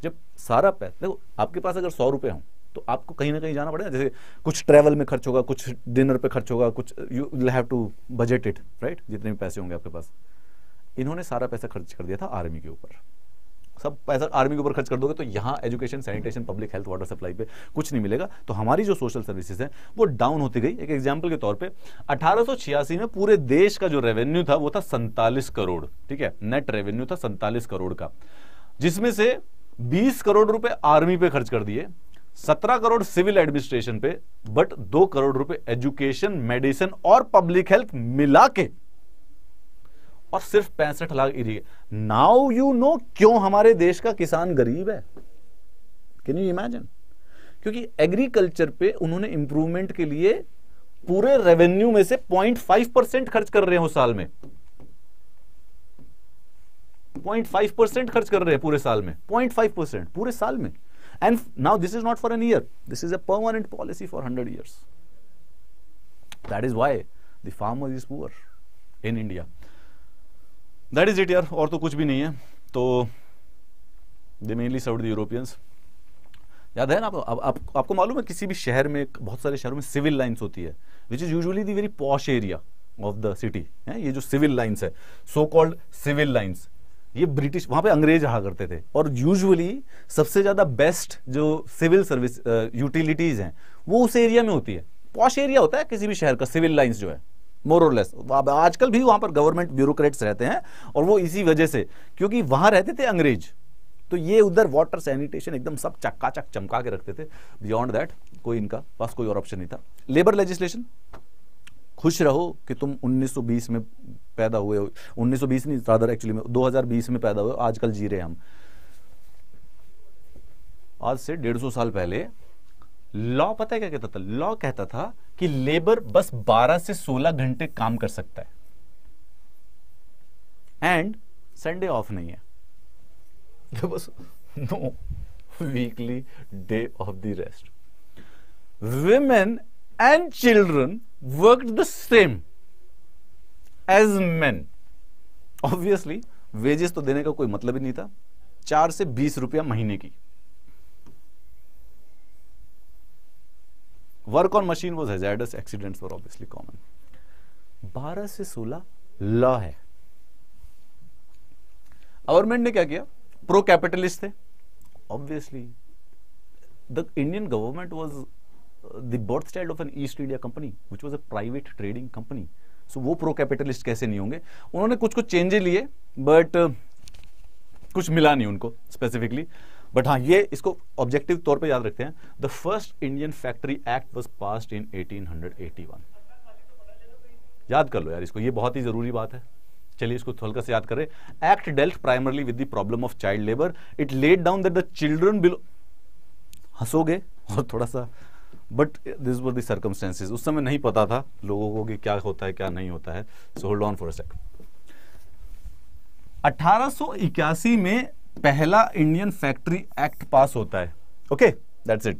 जब सारा पैसा देखो आपके पास अगर सौ रुपए हों तो आपको कहीं ना कहीं जाना पड़ेगा जैसे कुछ ट्रैवल में खर्च होगा कुछ डिनर पे खर्च होगा कुछ you will have to budget it right जितने भी पैसे होंगे आपके पास इन्होंने सारा पैसा खर्च कर दिया था आर्मी के ऊपर सब पैसा आर्मी के ऊपर खर्च कर दोगे तो यहाँ education sanitation public health water supply पे कुछ नहीं मिलेगा तो हमारी जो सोशल सर्विसेज हैं वो डाउन होती गई एक एग्जाम्पल के तौर पर अठारह में पूरे देश का जो रेवेन्यू था वो था सैंतालीस करोड़ ठीक है नेट रेवेन्यू था सैंतालीस करोड़ का जिसमें से बीस करोड़ रुपए आर्मी पे खर्च कर दिए सत्रह करोड़ सिविल एडमिनिस्ट्रेशन पे बट दो करोड़ रुपए एजुकेशन मेडिसिन और पब्लिक हेल्थ मिला के और सिर्फ पैंसठ lakh irrigation now you know क्यों हमारे देश का किसान गरीब है कैन यू इमेजिन क्योंकि एग्रीकल्चर पे उन्होंने इंप्रूवमेंट के लिए पूरे रेवेन्यू में से 0.5 परसेंट खर्च कर रहे हो साल में 0.5 परसेंट खर्च कर रहे हैं पूरे साल में 0.5 परसेंट पूरे साल में and now this is not for an year this is a permanent policy for hundred years that is why the farmer is poor in India that is it यार और तो कुछ भी नहीं है तो they mainly serve the Europeans याद है ना आप, आप, आप, आपको मालूम है किसी भी शहर में बहुत सारे शहरों में सिविल लाइन्स होती है which is usually the very posh area of the city है ये जो सिविल लाइन्स है सो कॉल्ड सिविल लाइन्स ये ब्रिटिश वहां पे अंग्रेज रहा करते थे और यूजुअली सबसे ज़्यादा बेस्ट जो सिविल सर्विस यूटिलिटीज़ हैं वो उस एरिया में होती है पॉश एरिया होता है किसी भी शहर का सिविल लाइन्स जो है मोरलेस आजकल भी वहां पर गवर्नमेंट ब्यूरोक्रेट्स रहते हैं और वो इसी वजह से क्योंकि वहां रहते थे अंग्रेज तो ये उधर वाटर सैनिटेशन एकदम सब चक्का चक चमका के रखते थे बियॉन्ड दैट कोई इनका पास कोई और ऑप्शन नहीं था लेबर लेजिस्लेशन खुश रहो कि तुम 1920 में पैदा हुए हो 1920 नहीं रादर एक्चुअली में 2020 में पैदा हुए आजकल जी रहे हम आज से डेढ़ सौ साल पहले लॉ पता है क्या कहता था लॉ कहता था कि लेबर बस 12 से 16 घंटे काम कर सकता है एंड संडे ऑफ नहीं है तो बस no weekly day of the rest women and children work the same as man obviously wages तो देने का कोई मतलब ही नहीं था चार से बीस रुपया महीने की work on machine was hazardous accident for obviously common बारह से सोलह लॉ है गवर्नमेंट ने क्या किया प्रो कैपिटलिस्ट थे obviously the Indian government was the birth style of an East India company which was a private trading company so वो pro capitalist कैसे नहीं होंगे उन्होंने कुछ कुछ चेंजे लिए बट uh, कुछ मिला नहीं उनको स्पेसिफिकली बट हाँ ये इसको ऑब्जेक्टिव तौर पे याद रखते हैं the first Indian factory act was pass in 1881 याद कर लो यार इसको ये बहुत ही जरूरी बात है चलिए इसको हल्का से याद करें act dealt primarily with the problem of child labour it laid down that the children below हंसोगे और थोड़ा सा बट दिस वर दर्कमस्टेंसेज उस समय नहीं पता था लोगों को कि क्या होता है क्या नहीं होता है so hold on for a second 1881 में पहला इंडियन फैक्ट्री एक्ट पास होता है ओके दैट्स इट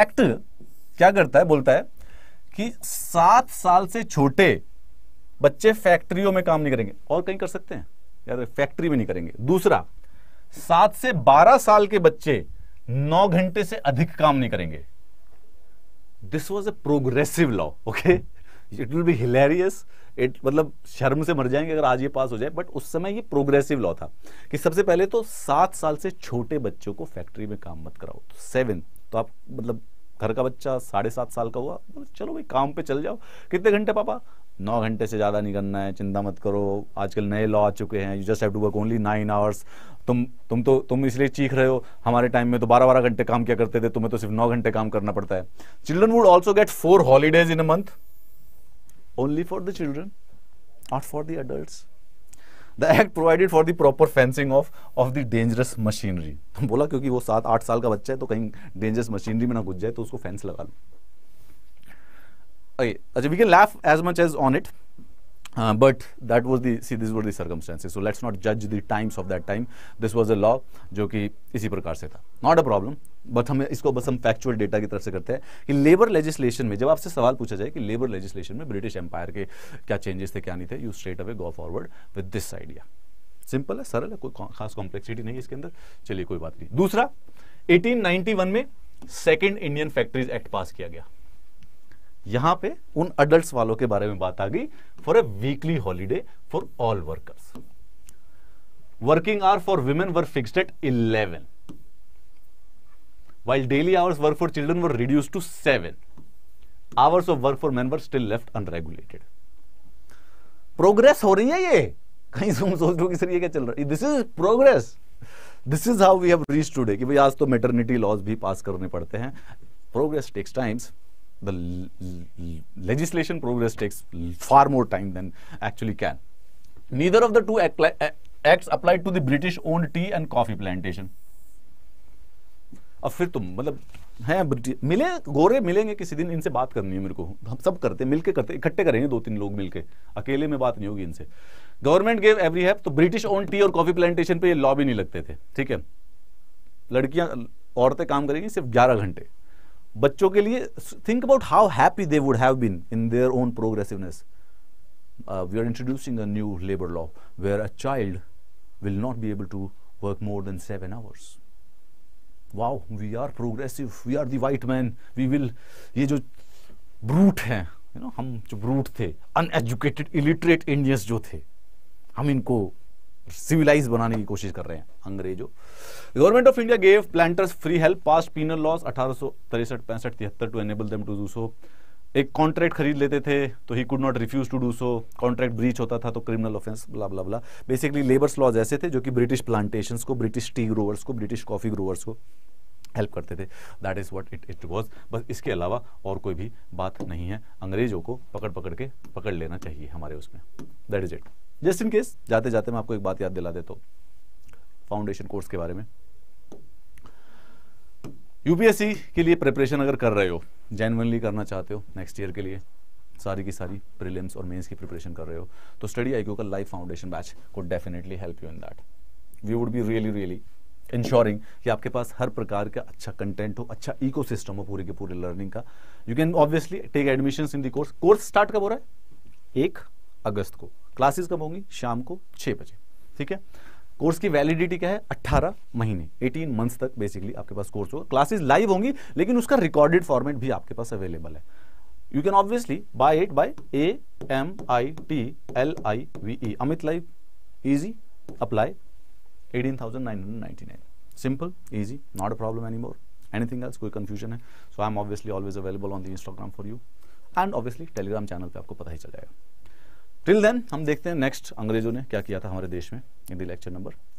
एक्ट क्या करता है बोलता है कि सात साल से छोटे बच्चे फैक्ट्रियों में काम नहीं करेंगे और कहीं कर सकते हैं यार फैक्ट्री में नहीं करेंगे दूसरा सात से बारह साल के बच्चे नौ घंटे से अधिक काम नहीं करेंगे this was a progressive law okay it will be hilarious it मतलब शर्म से मर जाएंगे अगर आज ये पास हो जाए बट उस समय ये प्रोग्रेसिव लॉ था कि सबसे पहले तो सात साल से छोटे बच्चों को फैक्ट्री में काम मत कराओ तो सेवन तो आप मतलब घर का बच्चा साढ़े सात साल का हुआ चलो भाई काम पे चल जाओ कितने घंटे पापा नौ घंटे से ज़्यादा नहीं करना है चिंता मत करो आजकल नए लॉ आ चुके हैं you just have to work only nine hours तुम तुम तो तुम इसलिए चीख रहे हो हमारे टाइम में तो बारह बारह घंटे काम क्या करते थे तुम्हें तो सिर्फ नौ घंटे काम करना पड़ता है children would also get four holidays in a month only for the children, not for the adults. The act provided for the proper fencing of of the dangerous machinery हम बोला क्योंकि वो सात आठ साल का बच्चा है तो कहीं डेंजरस मशीनरी में ना घुस जाए तो उसको फेंस लगा लो अच्छा we can laugh as much as on it Uh, but that was the see these were the circumstances so let's not judge the times of that time this was a law जो कि इसी प्रकार से था not a problem but हम इसको बस हम फैक्चुअल डेटा की तरफ से करते हैं कि लेबर लेजिस्लेशन में जब आपसे सवाल पूछा जाए कि लेबर लेजिस्लेशन में ब्रिटिश एम्पायर के क्या चेंजेस थे क्या नहीं थे you straight away go forward with this idea simple है सरल है कोई खास कॉम्प्लेक्सिटी नहीं इसके अंदर चलिए कोई बात नहीं दूसरा 1891 में second Indian factories act pass किया गया यहां पे उन अडल्ट वालों के बारे में बात आ गई for a weekly holiday for all workers working hour for women were fixed at 11 while daily hours work for children were reduce to 7 hours of work for man were still left unregulated progress हो रही है ये कहीं हम सोच रहे हो कि सर ये क्या चल रहा है this is progress this is how we have reach today कि भाई आज तो मेटर्निटी लॉज भी पास करने पड़ते हैं progress takes times the legislation progress takes far more time than actually can. Neither of the two acts applied to the British owned tea and coffee plantation. अब फिर तुम तो मतलब हैं मिले गोरे मिलेंगे किसी दिन इनसे बात करनी है मेरे को हम सब करते मिलके करते इकट्ठे करेंगे दो तीन लोग मिलके अकेले में बात नहीं होगी इनसे गवर्नमेंट गेव एवरी हैप तो ब्रिटिश ओन टी और कॉफी प्लांटेशन पे ये लॉ भी नहीं लगते थे ठीक है लड़कियां औरतें काम करेंगी सिर्फ ग्यारह घंटे बच्चों के लिए think about how happy they would have been in their own progressiveness we are introducing a new labour law where a child will not be able to work more than seven hours wow we are progressive we are the white man we will ये जो brute हैं you know हम जो brute थे uneducated illiterate Indians जो थे हम इनको सिविलाइज बनाने की कोशिश कर रहे हैं अंग्रेजों government of India gave planters free help pass penal laws अठारह सौ तिरसठ पैंसठ तिहत्तर to enable them to do so एक कॉन्ट्रैक्ट खरीद लेते थे तो he could not refuse to do so contract breach होता था तो क्रिमिनल ऑफेंस बला बला बला बेसिकली लेबर्स लॉज ऐसे थे जो कि ब्रिटिश प्लांटेशन को ब्रिटिश टी ग्रोवर्स को ब्रिटिश कॉफी ग्रोवर्स को हेल्प करते थे that is what it it was बस इसके अलावा और कोई भी बात नहीं है अंग्रेजों को पकड़ पकड़ के पकड़ लेना चाहिए हमारे उसमें that is it just in case जाते जाते मैं आपको एक बात याद दिला देता हूँ फाउंडेशन कोर्स के बारे में यूपीएससी के लिए प्रिपरेशन अगर कर रहे हो जेनवनली करना चाहते हो नेक्स्ट ईयर के लिए सारी की सारी प्रीलिम्स और मेंस की प्रिपरेशन कर रहे हो तो स्टडी आईक्यू का लाइफ फाउंडेशन बैच को definitely help you in that we would be really really ensuring कि आपके पास हर प्रकार का अच्छा कंटेंट हो अच्छा इको हो पूरे के पूरे लर्निंग का you can obviously take admission in the course course start कब हो रहा है एक अगस्त को क्लासेस कब होंगी शाम को छह बजे ठीक है कोर्स की वैलिडिटी क्या है 18 महीने 18 मंथ्स तक बेसिकली आपके पास कोर्स होगा क्लासेस लाइव होंगी लेकिन उसका रिकॉर्डेड फॉर्मेट भी आपके पास अवेलेबल है you can obviously buy it by A M I T L I V E Amit live easy apply 18,999 simple easy not a problem any more anything else कोई confusion है so I am obviously always available on the Instagram for you and obviously Telegram channel पे आपको पता ही चल जाएगा till then हम देखते हैं नेक्स्ट अंग्रेजों ने क्या किया था हमारे देश में इन द लेक्चर नंबर